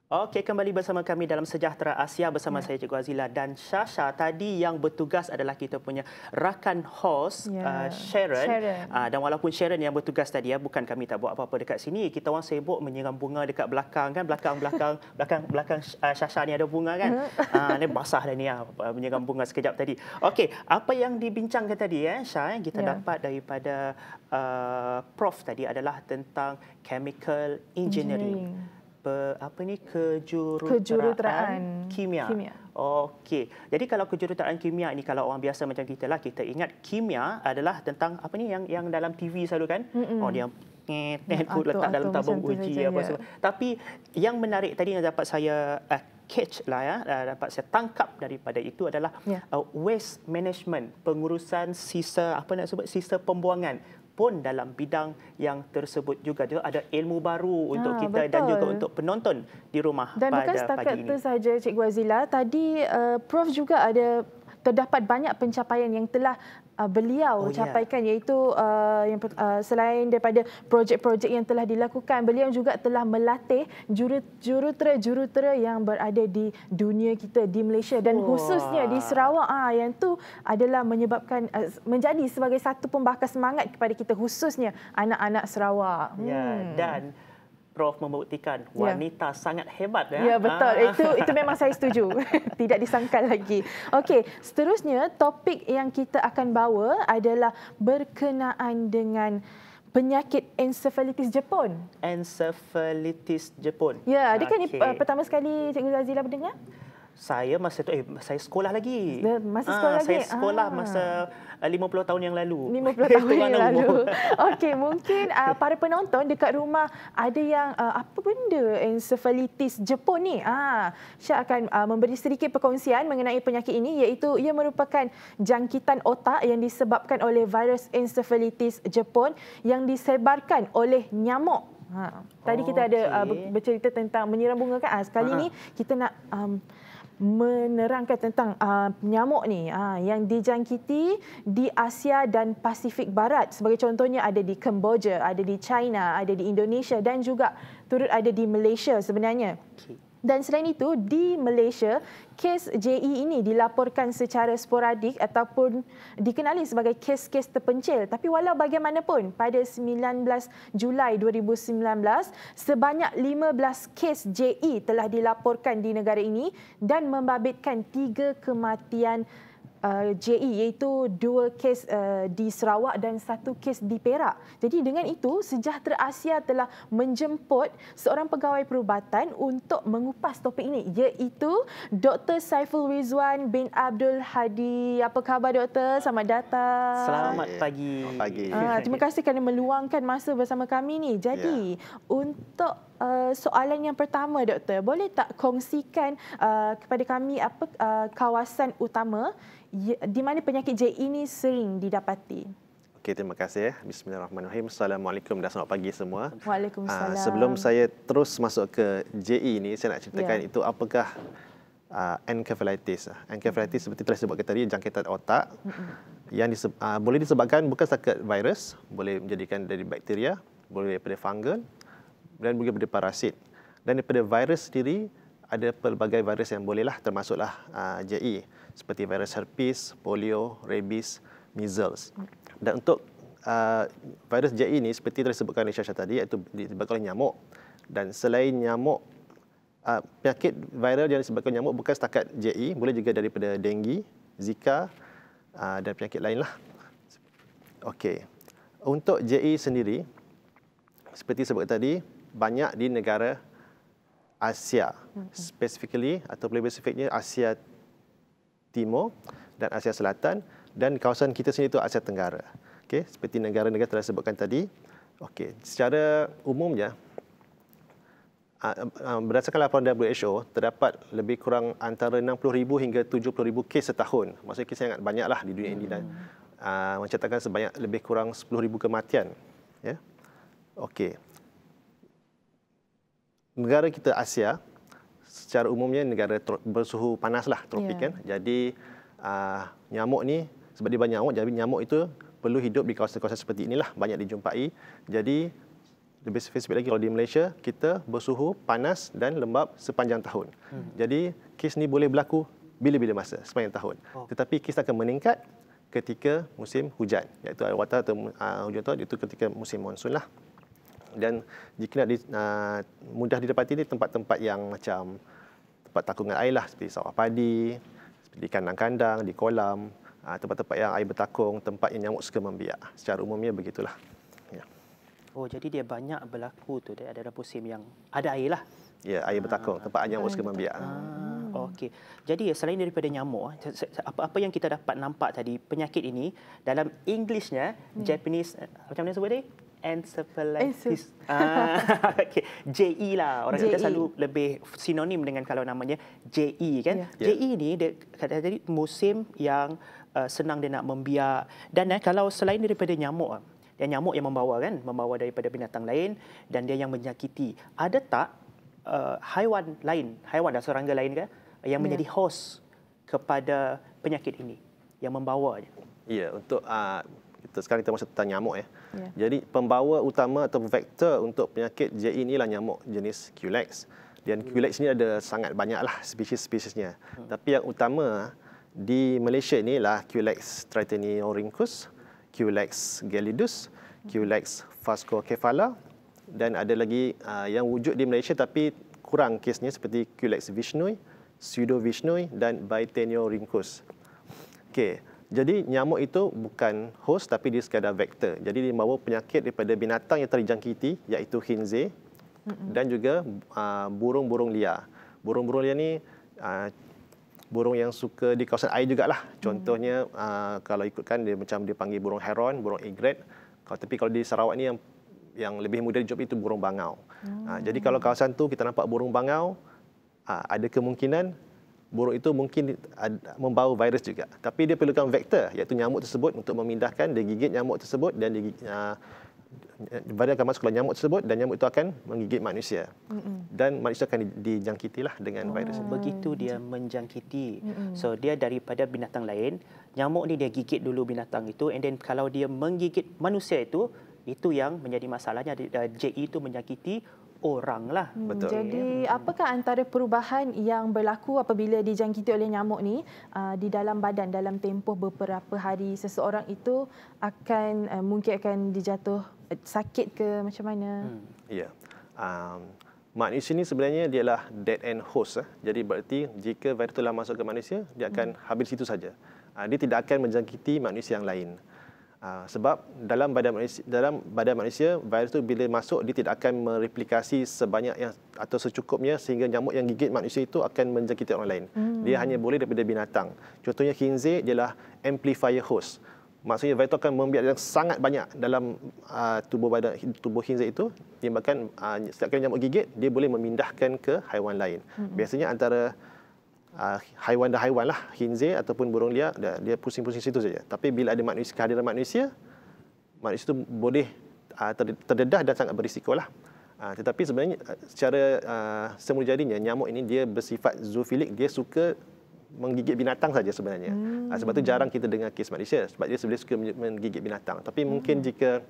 Okey, kembali bersama kami dalam Sejahtera Asia bersama ya. saya Cikgu Azila dan Syasha. Tadi yang bertugas adalah kita punya rakan host ya. uh, Sharon. Sharon. Uh, dan walaupun Sharon yang bertugas tadi, ya, bukan kami tak buat apa-apa dekat sini. Kita orang sibuk menyiram bunga dekat belakang kan. Belakang-belakang belakang belakang uh, Syasha ni ada bunga kan. Ya. Uh, ini basah dah ni ya, menyiram bunga sekejap tadi. Okey, apa yang dibincangkan tadi ya, Syah, yang eh, kita ya. dapat daripada uh, Prof tadi adalah tentang chemical engineering. engineering pe, apa ni kejuruteraan, kejuruteraan kimia. kimia. Okey. Jadi kalau kejuruteraan kimia ni kalau orang biasa macam kita lah kita ingat kimia adalah tentang apa ni yang yang dalam TV selalu kan? Mm-mm. Oh dia buat letak dalam tabung uji saja, apa ya. semua. Tapi yang menarik tadi yang dapat saya uh, catch lah ya, uh, dapat saya tangkap daripada itu adalah yeah. uh, waste management, pengurusan sisa apa nak sebut sisa pembuangan pun dalam bidang yang tersebut juga. Jadi ada ilmu baru untuk ah, kita betul. dan juga untuk penonton di rumah dan pada pagi ini. Dan bukan setakat itu saja, Cikgu Azila. Tadi uh, Prof juga ada terdapat banyak pencapaian yang telah uh, beliau oh, ya. capaikan yeah. iaitu uh, yang, uh, selain daripada projek-projek yang telah dilakukan beliau juga telah melatih jurutera-jurutera yang berada di dunia kita di Malaysia dan oh. khususnya di Sarawak ah uh, yang tu adalah menyebabkan uh, menjadi sebagai satu pembakar semangat kepada kita khususnya anak-anak Sarawak. Ya yeah, hmm. dan Prof membuktikan ya. wanita yeah. sangat hebat ya. Ya betul. Ah. Itu itu memang saya setuju. Tidak disangka lagi. Okey, seterusnya topik yang kita akan bawa adalah berkenaan dengan penyakit encephalitis Jepun. Encephalitis Jepun. Ya, yeah, adakah okay. ini uh, pertama sekali Cikgu Azila mendengar? Saya masa itu eh saya sekolah lagi. Masa sekolah ah, lagi. Saya sekolah ah. masa 50 eh, tahun yang lalu. 50 tahun yang lalu. Okey, mungkin uh, para penonton dekat rumah ada yang uh, apa benda encephalitis Jepun ni? Ah, saya akan uh, memberi sedikit perkongsian mengenai penyakit ini iaitu ia merupakan jangkitan otak yang disebabkan oleh virus encephalitis Jepun yang disebarkan oleh nyamuk. Ha. Tadi oh, kita ada okay. uh, bercerita tentang menyiram bunga kan? Ah, sekali uh-huh. kita nak um, menerangkan tentang uh, ah, nyamuk ni uh, yang dijangkiti di Asia dan Pasifik Barat. Sebagai contohnya ada di Kemboja, ada di China, ada di Indonesia dan juga turut ada di Malaysia sebenarnya. Okay. Dan selain itu, di Malaysia, kes JE ini dilaporkan secara sporadik ataupun dikenali sebagai kes-kes terpencil. Tapi walau bagaimanapun, pada 19 Julai 2019, sebanyak 15 kes JE telah dilaporkan di negara ini dan membabitkan tiga kematian Uh, JE iaitu dua kes uh, di Sarawak dan satu kes di Perak. Jadi dengan itu Sejahtera Asia telah menjemput seorang pegawai perubatan untuk mengupas topik ini iaitu Dr. Saiful Rizwan bin Abdul Hadi. Apa khabar Dr Selamat datang. Selamat eh, pagi. Selamat pagi. Uh, terima kasih kerana meluangkan masa bersama kami ni. Jadi yeah. untuk Eh, soalan yang pertama doktor boleh tak kongsikan uh, kepada kami apa uh, kawasan utama di mana penyakit JE ini sering didapati Okay terima kasih bismillahirrahmanirrahim assalamualaikum dan selamat pagi semua waalaikumsalam uh, sebelum saya terus masuk ke JE ini saya nak ceritakan yeah. itu apakah uh, encephalitis encephalitis seperti telah sebutkan tadi jangkitan otak mm-hmm. yang disebab, uh, boleh disebabkan bukan sekadar virus boleh menjadikan dari bakteria boleh daripada fungal dan juga pada parasit. Dan daripada virus sendiri, ada pelbagai virus yang bolehlah termasuklah ah, JE uh, seperti virus herpes, polio, rabies, measles. Dan untuk uh, virus JE ini seperti telah disebutkan oleh Syasha tadi iaitu disebabkan oleh nyamuk. Dan selain nyamuk, uh, penyakit viral yang disebabkan nyamuk bukan setakat JE, boleh juga daripada denggi, zika uh, dan penyakit lain lah. Okay, Untuk JE sendiri seperti sebut tadi, banyak di negara Asia. Hmm. Specifically atau lebih spesifiknya Asia Timur dan Asia Selatan dan kawasan kita sendiri itu Asia Tenggara. Okey, seperti negara-negara telah sebutkan tadi. Okey, secara umumnya ah, ah, berdasarkan laporan WHO terdapat lebih kurang antara 60,000 hingga 70,000 kes setahun. Maksudnya kes sangat banyaklah di dunia ini dan hmm. ah, mencatatkan sebanyak lebih kurang 10,000 kematian. Ya. Okey negara kita Asia secara umumnya negara bersuhu panaslah tropik yeah. kan. Jadi uh, nyamuk ni sebab dia banyak nyamuk jadi nyamuk itu perlu hidup di kawasan-kawasan seperti inilah banyak dijumpai. Jadi lebih spesifik lagi kalau di Malaysia kita bersuhu panas dan lembap sepanjang tahun. Hmm. Jadi kes ni boleh berlaku bila-bila masa sepanjang tahun. Oh. Tetapi kes akan meningkat ketika musim hujan iaitu awal water atau uh, hujan itu ketika musim monsun lah dan jika nak di, uh, mudah didapati ni tempat-tempat yang macam tempat takungan air lah seperti sawah padi, seperti kandang-kandang, di kolam, uh, tempat-tempat yang air bertakung, tempat yang nyamuk suka membiak. Secara umumnya begitulah. Ya. Oh, jadi dia banyak berlaku tu dia ada musim yang ada air lah. Ya, air bertakung, tempat yang ah, nyamuk suka membiak. Ah, Okey. Jadi selain daripada nyamuk, apa-apa yang kita dapat nampak tadi, penyakit ini dalam Englishnya, hmm. Japanese, eh, macam mana sebut dia? encephalitis. Eh, ah, okay. JE lah. Orang kata e. selalu lebih sinonim dengan kalau namanya JE kan. Ya. JE yeah. ni dia kata tadi musim yang uh, senang dia nak membiak dan eh, kalau selain daripada nyamuk ah, yang nyamuk yang membawa kan, membawa daripada binatang lain dan dia yang menyakiti. Ada tak uh, haiwan lain, haiwan dan serangga lain kan, yang ya. menjadi host kepada penyakit ini yang membawa? Ya, yeah, untuk uh, kita sekarang kita masih tentang nyamuk eh. ya. Yeah. Jadi pembawa utama atau vektor untuk penyakit JE inilah nyamuk jenis Culex. Dan Culex ini ada sangat banyaklah spesies-spesiesnya. Hmm. Tapi yang utama di Malaysia ini inilah Culex tritanorhynchus, Culex gallidus, hmm. Culex fascocephala dan ada lagi uh, yang wujud di Malaysia tapi kurang kesnya seperti Culex vishnui, pseudo vishnui dan bitanorhynchus. Okey, jadi nyamuk itu bukan host tapi dia sekadar vektor. Jadi dia membawa penyakit daripada binatang yang terjangkiti iaitu khinzir dan juga ah, burung-burung uh, liar. Burung-burung liar ni uh, burung yang suka di kawasan air juga lah. Mm. Contohnya uh, kalau ikutkan dia macam dipanggil burung heron, burung egret. Kalau tapi kalau di Sarawak ni yang yang lebih mudah dijumpai itu burung bangau. Hmm. Uh, jadi kalau kawasan tu kita nampak burung bangau uh, ada kemungkinan Burung itu mungkin membawa virus juga. Tapi dia perlukan vektor iaitu nyamuk tersebut untuk memindahkan dia gigit nyamuk tersebut dan dia ah, varian akan masuk ke nyamuk tersebut dan nyamuk itu akan menggigit manusia. Mm-mm. Dan manusia akan dijangkiti lah dengan oh. virus. Begitu dia menjangkiti. Mm-mm. So dia daripada binatang lain, nyamuk ni dia gigit dulu binatang itu and then kalau dia menggigit manusia itu, itu yang menjadi masalahnya. JE ah, itu menyakiti orang lah. Hmm, Betul. Jadi hmm. apakah antara perubahan yang berlaku apabila dijangkiti oleh nyamuk ni uh, di dalam badan dalam tempoh beberapa hari seseorang itu akan uh, mungkin akan dijatuh eh, sakit ke macam mana? Hmm. Ya. Yeah. Um, manusia ini sebenarnya dia adalah dead end host. Eh. Jadi berarti jika virus telah masuk ke manusia, dia akan hmm. habis situ saja. Uh, dia tidak akan menjangkiti manusia yang lain. Ha, sebab dalam badan manusia, dalam badan manusia virus itu bila masuk dia tidak akan mereplikasi sebanyak yang atau secukupnya sehingga nyamuk yang gigit manusia itu akan menjangkiti orang lain. Hmm. Dia hanya boleh daripada binatang. Contohnya khinzir ialah amplifier host. Maksudnya virus itu akan membiak yang sangat banyak dalam uh, tubuh badan tubuh khinzir itu. Dia bahkan uh, ha, setiap kali nyamuk gigit dia boleh memindahkan ke haiwan lain. Hmm. Biasanya antara Ah, haiwan dah haiwan lah, hinze ataupun burung liar, dia, dia pusing-pusing situ saja. Tapi bila ada manusia, kehadiran manusia, manusia itu boleh uh, terdedah dan sangat berisiko lah. Uh, tetapi sebenarnya secara uh, semula jadinya, nyamuk ini dia bersifat zoofilik, dia suka menggigit binatang saja sebenarnya. Hmm. Uh, sebab itu jarang kita dengar kes manusia, sebab dia sebenarnya suka menggigit binatang. Tapi hmm. mungkin jika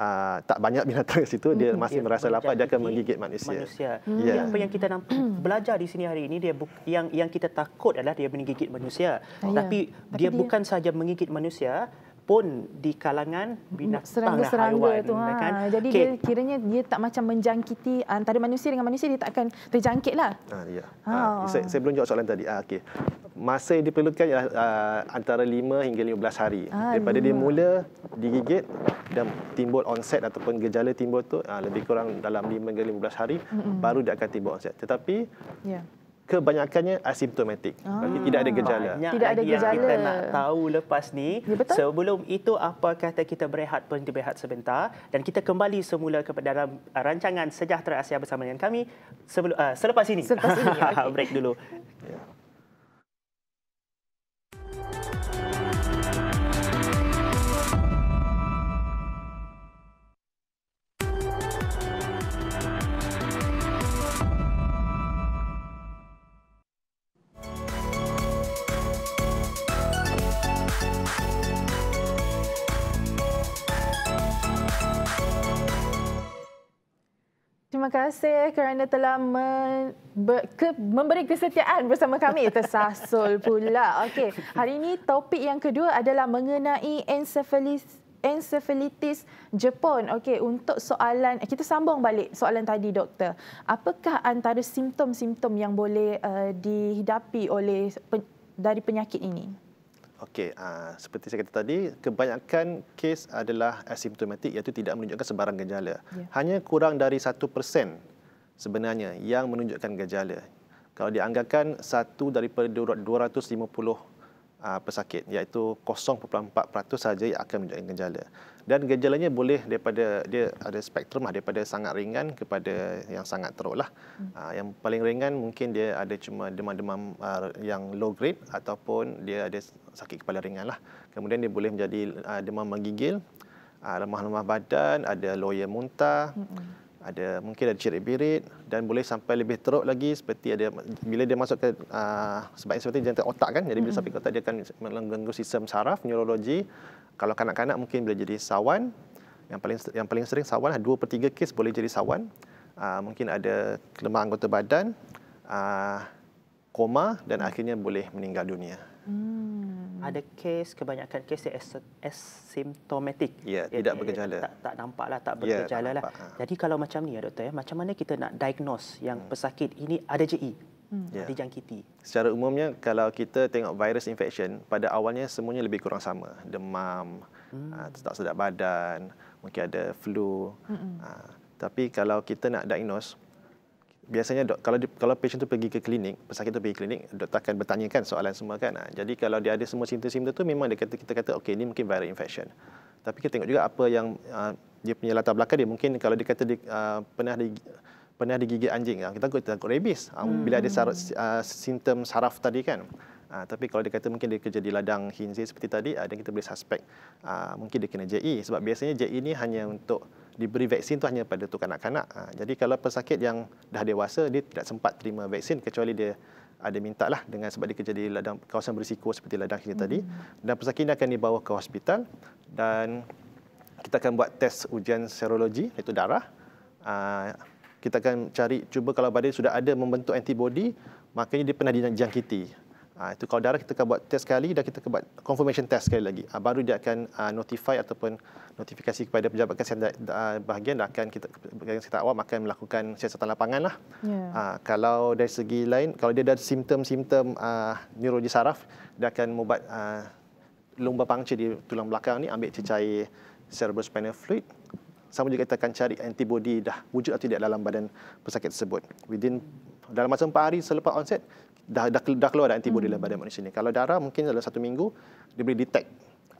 uh, tak banyak binatang di situ mm -hmm. dia masih dia merasa lapar dia akan menggigit manusia. manusia. Hmm. Yeah. Apa yang kita hmm. belajar di sini hari ini dia yang yang kita takut adalah dia menggigit manusia. Oh, Tapi, yeah. dia Tapi dia bukan saja menggigit manusia pun di kalangan binatang serangga -serangga haiwan. Tu, ha. kan? Jadi okay. dia kiranya dia tak macam menjangkiti ha, antara manusia dengan manusia, dia tak akan terjangkit lah. Ha, ya. ha. Ha. Saya, saya belum jawab soalan tadi. Ha, okay. Masa yang diperlukan ialah uh, antara 5 hingga 15 hari. Ha, Daripada 5. dia mula digigit dan timbul onset ataupun gejala timbul tu uh, lebih kurang dalam 5 hingga 15 hari, mm -hmm. baru dia akan timbul onset. Tetapi... Yeah kebanyakannya asimptomatik. Ah. Tidak ada gejala. Banyak tidak ada gejala. Kita nak tahu lepas ni. Ya, Sebelum itu apa kata kita berehat pun kita berehat sebentar dan kita kembali semula kepada dalam rancangan Sejahtera Asia bersama dengan kami sebelum uh, selepas ini. Selepas ini. Okay. Break dulu. terima kasih eh, kerana telah men, ke, memberi kesetiaan bersama kami. Tersasul pula. Okey, hari ini topik yang kedua adalah mengenai encephalitis encephalitis Jepun. Okey, untuk soalan kita sambung balik soalan tadi doktor. Apakah antara simptom-simptom yang boleh uh, eh, dihidapi oleh pen, dari penyakit ini? Okey, uh, seperti saya kata tadi, kebanyakan kes adalah asimptomatik iaitu tidak menunjukkan sebarang gejala. Yeah. Hanya kurang dari 1% sebenarnya yang menunjukkan gejala. Kalau dianggarkan satu daripada 250 uh, ah, pesakit iaitu 0.4% saja yang akan menunjukkan gejala. Dan gejalanya boleh daripada dia ada spektrum lah, daripada sangat ringan kepada yang sangat teruk lah. Hmm. Uh, yang paling ringan mungkin dia ada cuma demam-demam uh, yang low grade ataupun dia ada sakit kepala ringan lah. Kemudian dia boleh menjadi uh, demam menggigil, uh, ah, lemah-lemah badan, ada loya muntah, mm-hmm. ada mungkin ada cirit birit dan boleh sampai lebih teruk lagi seperti ada bila dia masuk ke uh, ah, sebaiknya seperti jantung otak kan. Jadi bila mm sampai ke otak dia akan mengganggu sistem saraf, neurologi. Kalau kanak-kanak mungkin boleh jadi sawan. Yang paling yang paling sering sawan, lah, dua per 3 kes boleh jadi sawan. Uh, mungkin ada kelemahan anggota badan, uh, koma dan akhirnya boleh meninggal dunia. Mm. -hmm. ada kes kebanyakan kes asymptomatic. Ya, yeah, tidak bergejala. Tak tak nampaklah, tak bergejala yeah, lah. Tak ya, lah. Ha. Jadi kalau macam ni ya doktor ya, macam mana kita nak diagnose yang hmm. pesakit ini ada JE? E? Hmm. Yeah. dijangkiti. Secara umumnya kalau kita tengok virus infection pada awalnya semuanya lebih kurang sama, demam, hmm. uh, ah, tak sedap badan, mungkin ada flu. Hmm. Uh, tapi kalau kita nak diagnose biasanya dok, kalau di, kalau patient tu pergi ke klinik, pesakit tu pergi klinik, doktor akan bertanyakan soalan semua kan. Ha. Jadi kalau dia ada semua simptom-simptom tu memang dia kata kita kata okey ni mungkin viral infection. Tapi kita tengok juga apa yang uh, dia punya latar belakang dia mungkin kalau dia kata dia uh, pernah di pernah digigit anjing. Ha, kita takut takut rabies. Hmm. Bila ada sar, uh, simptom saraf tadi kan. Uh, tapi kalau dia kata mungkin dia kerja di ladang khinzir seperti tadi, uh, kita boleh suspek uh, mungkin dia kena JE. Sebab biasanya JE ni hanya untuk diberi vaksin tu hanya pada tu kanak-kanak. Ha, jadi kalau pesakit yang dah dewasa dia tidak sempat terima vaksin kecuali dia ada minta lah dengan sebab dia kerja di ladang kawasan berisiko seperti ladang kita hmm. tadi dan pesakit ini akan dibawa ke hospital dan kita akan buat tes ujian serologi iaitu darah. Ha, kita akan cari cuba kalau badan sudah ada membentuk antibodi makanya dia pernah dijangkiti. Ha, itu kalau darah kita akan buat test sekali dan kita akan buat confirmation test sekali lagi. Ha, baru dia akan ha, notify ataupun notifikasi kepada pejabat kesihatan bahagian dan akan kita bahagian kesihatan awam akan melakukan siasatan lapangan lah. Yeah. Ya. Ha, kalau dari segi lain, kalau dia ada simptom-simptom uh, neurologi saraf, dia akan membuat uh, lumba pangcik di tulang belakang ni ambil cecair cerebrospinal fluid sama juga kita akan cari antibodi dah wujud atau tidak dalam badan pesakit tersebut within dalam masa 4 hari selepas onset dah dah, dah keluar ada antibodi hmm. dalam badan manusia ni. Kalau darah mungkin dalam satu minggu dia boleh detect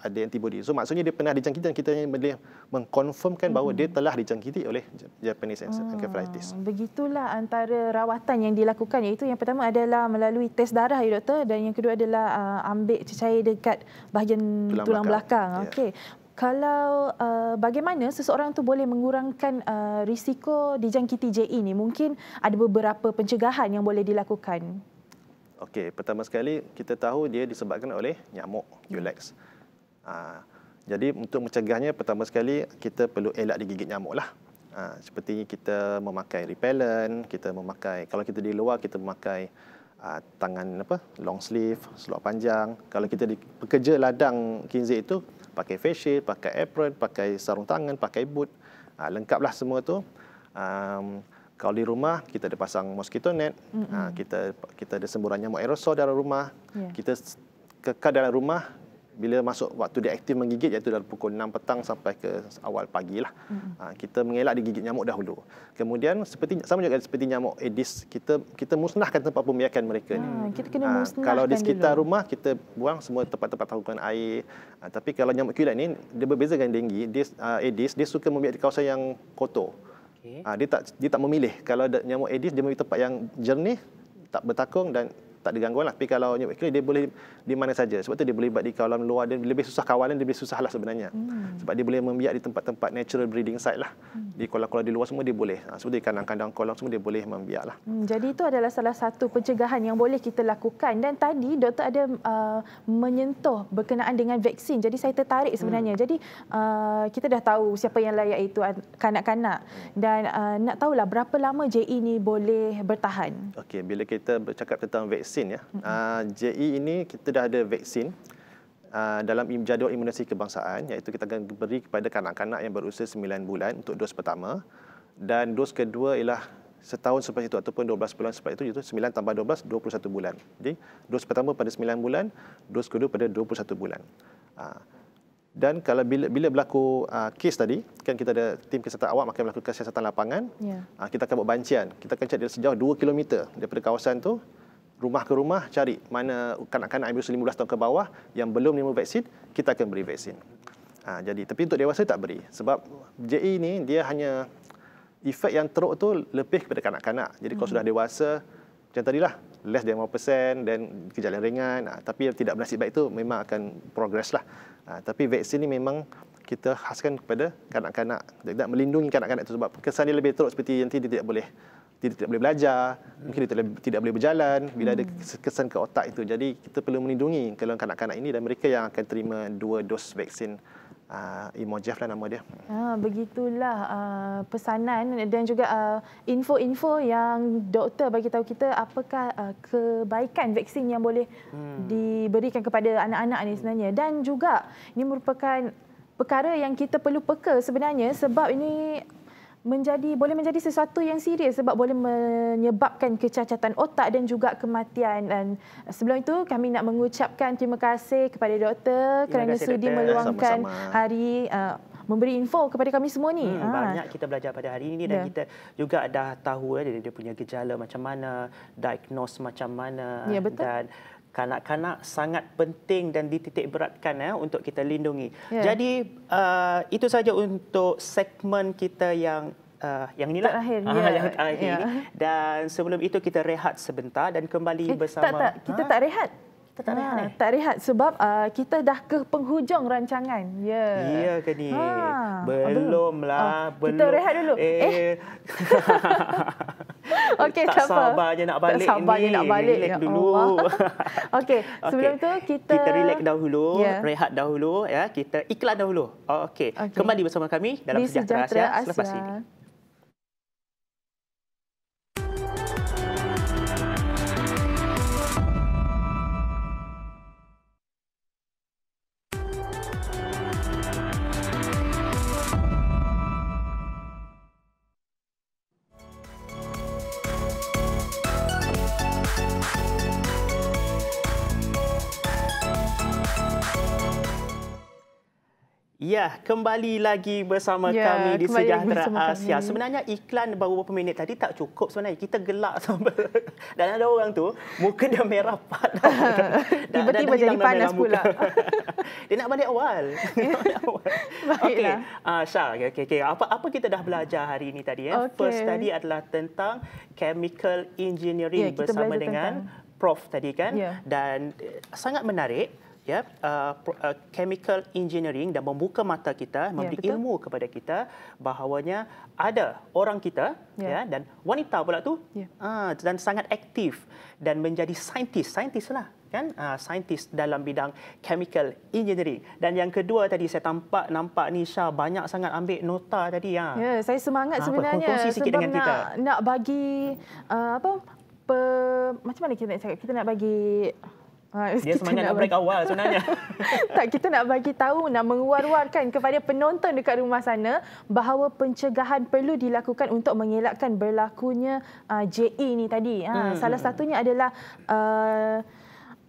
ada antibodi. So maksudnya dia pernah dijangkiti dan kita boleh mengkonfirmkan hmm. bahawa dia telah dijangkiti oleh Japanese hmm. encephalitis. Begitulah antara rawatan yang dilakukan iaitu yang pertama adalah melalui test darah ya doktor dan yang kedua adalah uh, ambil cecair dekat bahagian tulang, tulang belakang. belakang. Yeah. Okey kalau uh, bagaimana seseorang tu boleh mengurangkan uh, risiko dijangkiti JE ini mungkin ada beberapa pencegahan yang boleh dilakukan okey pertama sekali kita tahu dia disebabkan oleh nyamuk Ulex ha, hmm. ah, jadi untuk mencegahnya pertama sekali kita perlu elak digigit nyamuk lah ha, seperti kita memakai repellent kita memakai kalau kita di luar kita memakai Uh, tangan apa long sleeve seluar panjang kalau kita di, pekerja ladang kinzik itu pakai face shield, pakai apron, pakai sarung tangan, pakai boot. Ha, lengkaplah semua tu. Um, kalau di rumah kita ada pasang mosquito net, mm-hmm. ha, kita kita ada semburan nyamuk aerosol dalam rumah. Yeah. Kita kekal dalam rumah bila masuk waktu dia aktif menggigit iaitu dari pukul 6 petang sampai ke awal pagi lah. Mm -hmm. Ha, kita mengelak digigit nyamuk dahulu. Kemudian seperti sama juga seperti nyamuk Aedes, kita kita musnahkan tempat pembiakan mereka ha, ni. Ah, hmm. Kita kena ha, kalau di sekitar dulu. rumah, kita buang semua tempat-tempat tahukan air. Ha, tapi kalau nyamuk kulit ni, dia berbeza dengan denggi. Dia, uh, Aedes, dia suka membiak di kawasan yang kotor. Okay. Ha, dia tak dia tak memilih. Kalau nyamuk Aedes, dia memilih tempat yang jernih, tak bertakung dan tak ada gangguan lah. Tapi kalau New Weekly, dia boleh di mana saja. Sebab tu dia boleh buat di kawalan luar. Dia lebih susah kawalan, lebih susah lah sebenarnya. Hmm. Sebab dia boleh membiak di tempat-tempat natural breeding site lah. Hmm. Di kolam-kolam di luar semua dia boleh. Ha, sebab tu di kandang-kandang kolam semua dia boleh membiak lah. Hmm. Jadi itu adalah salah satu pencegahan yang boleh kita lakukan. Dan tadi doktor ada uh, menyentuh berkenaan dengan vaksin. Jadi saya tertarik hmm. sebenarnya. Hmm. Jadi uh, kita dah tahu siapa yang layak itu kanak-kanak. Hmm. Dan uh, nak tahulah berapa lama JE ini boleh bertahan. Okey, bila kita bercakap tentang vaksin vaksin ya. Ah, JE uh, ini kita dah ada vaksin uh, dalam jadual imunisasi kebangsaan iaitu kita akan beri kepada kanak-kanak yang berusia 9 bulan untuk dos pertama dan dos kedua ialah setahun selepas itu ataupun 12 bulan selepas itu iaitu 9 tambah 12 21 bulan. Jadi dos pertama pada 9 bulan, dos kedua pada 21 bulan. Uh, dan kalau bila, bila berlaku uh, kes tadi, kan kita ada tim kesihatan awam, makan melakukan siasatan lapangan, yeah. Ya. uh, kita akan buat bancian. Kita akan cek dari sejauh 2 km daripada kawasan tu rumah ke rumah cari mana kanak-kanak yang berusia 15 tahun ke bawah yang belum menerima vaksin, kita akan beri vaksin. Ha, jadi tapi untuk dewasa tak beri sebab JE ini dia hanya efek yang teruk tu lebih kepada kanak-kanak. Jadi kalau hmm. sudah dewasa macam tadilah less than 1% persen dan gejala ringan ha, tapi yang tidak bernasib baik tu memang akan progress lah. Ha, tapi vaksin ini memang kita khaskan kepada kanak-kanak. Tidak melindungi kanak-kanak itu sebab kesan dia lebih teruk seperti yang tidak boleh dia tidak boleh belajar, mungkin dia tidak boleh berjalan bila ada kesan ke otak itu. Jadi kita perlu melindungi kalau kanak-kanak ini dan mereka yang akan terima dua dos vaksin uh, Imojev lah nama dia. Ah, begitulah uh, pesanan dan juga uh, info-info yang doktor bagi tahu kita apakah uh, kebaikan vaksin yang boleh hmm. diberikan kepada anak-anak ini sebenarnya. Dan juga ini merupakan perkara yang kita perlu peka sebenarnya sebab ini menjadi boleh menjadi sesuatu yang serius sebab boleh menyebabkan kecacatan otak dan juga kematian dan sebelum itu kami nak mengucapkan terima kasih kepada doktor terima kerana kasih, sudi meluangkan Sama-sama. hari uh, memberi info kepada kami semua ni. Hmm, ah. banyak kita belajar pada hari ini dan yeah. kita juga dah tahu eh, dia punya gejala macam mana, diagnose macam mana yeah, ya, dan kanak-kanak sangat penting dan dititik beratkan ya untuk kita lindungi. Ya. Jadi uh, itu saja untuk segmen kita yang uh, yang inilah terakhir, ah, ya. yang terakhir. Ya. dan sebelum itu kita rehat sebentar dan kembali eh, bersama. Tak, tak. Kita ha? tak rehat. Kita tak, ha, rehat tak rehat sebab uh, kita dah ke penghujung rancangan. Ya. Iya ke ni? Ha. Belumlah, belum. Lah, oh, kita rehat dulu. Eh. eh. Okey, tak siapa? sabar je nak balik tak sabar ini. Sabar nak balik. Relax ya dulu. Okey, sebelum okay. tu kita... Kita relax dahulu, yeah. rehat dahulu. ya Kita ikhlas dahulu. Oh, okey, okay. kembali bersama kami dalam Di Sejahtera, Sejahtera Asia, Asia selepas ini. Ya, kembali lagi bersama ya, kami di Sejahtera Asia. Kami. Sebenarnya iklan baru beberapa minit tadi tak cukup sebenarnya. Kita gelak sampai dan ada orang tu muka dia merah padat. Tiba-tiba jadi panas pula. dia nak balik awal. Okey. Ah, Syah, okey okey. Apa apa kita dah belajar hari ini tadi Eh? Ya? Okay. First tadi adalah tentang chemical engineering ya, bersama dengan tentang... Prof tadi kan ya. dan eh, sangat menarik ya uh, uh, chemical engineering dan membuka mata kita ya, memberi ya, ilmu kepada kita bahawanya ada orang kita ya, ya dan wanita pula tu ya. uh, dan sangat aktif dan menjadi saintis saintis lah kan uh, saintis dalam bidang chemical engineering dan yang kedua tadi saya tampak nampak Nisha banyak sangat ambil nota tadi ah. ya Yeah, saya semangat uh, sebenarnya kongsi sikit sebab dengan nak, kita. nak bagi uh, apa pe, macam mana kita nak cakap kita nak bagi Ha, dia semangat nak break awal sebenarnya. tak kita nak bagi tahu nak mengwar-warkan kepada penonton dekat rumah sana bahawa pencegahan perlu dilakukan untuk mengelakkan berlakunya uh, JE ini tadi. Ha, hmm. salah hmm, hmm. satunya adalah uh,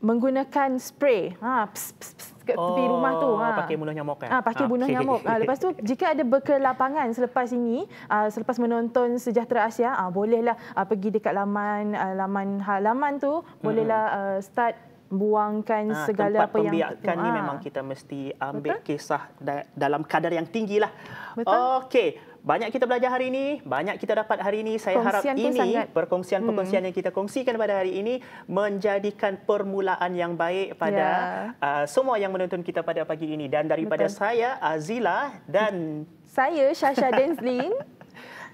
menggunakan spray. Ha ps, ps, ps tepi oh, rumah tu. Oh, ha. Pakai bunuh nyamuk kan? Ha, pakai ha. bunuh nyamuk. Ha, lepas tu, jika ada bekal lapangan selepas ini, uh, selepas menonton Sejahtera Asia, uh, bolehlah uh, pergi dekat laman uh, laman halaman tu, hmm, bolehlah uh, start buangkan ha, segala apa yang tempat pembiakan ni ha. memang kita mesti ambil Betul? kisah da- dalam kadar yang tinggilah. Betul. Okey. Banyak kita belajar hari ini, banyak kita dapat hari ini. Saya kongsian harap ini perkongsian-perkongsian hmm. yang kita kongsikan pada hari ini menjadikan permulaan yang baik pada yeah. Ya. uh, semua yang menonton kita pada pagi ini. Dan daripada Betul. saya, Azila dan... Saya, Shasha Denslin.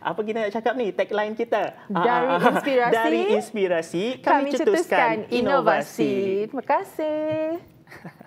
apa kita nak cakap ni tagline kita dari ah, ah, ah. inspirasi dari inspirasi kami, kami cetuskan, cetuskan inovasi. inovasi terima kasih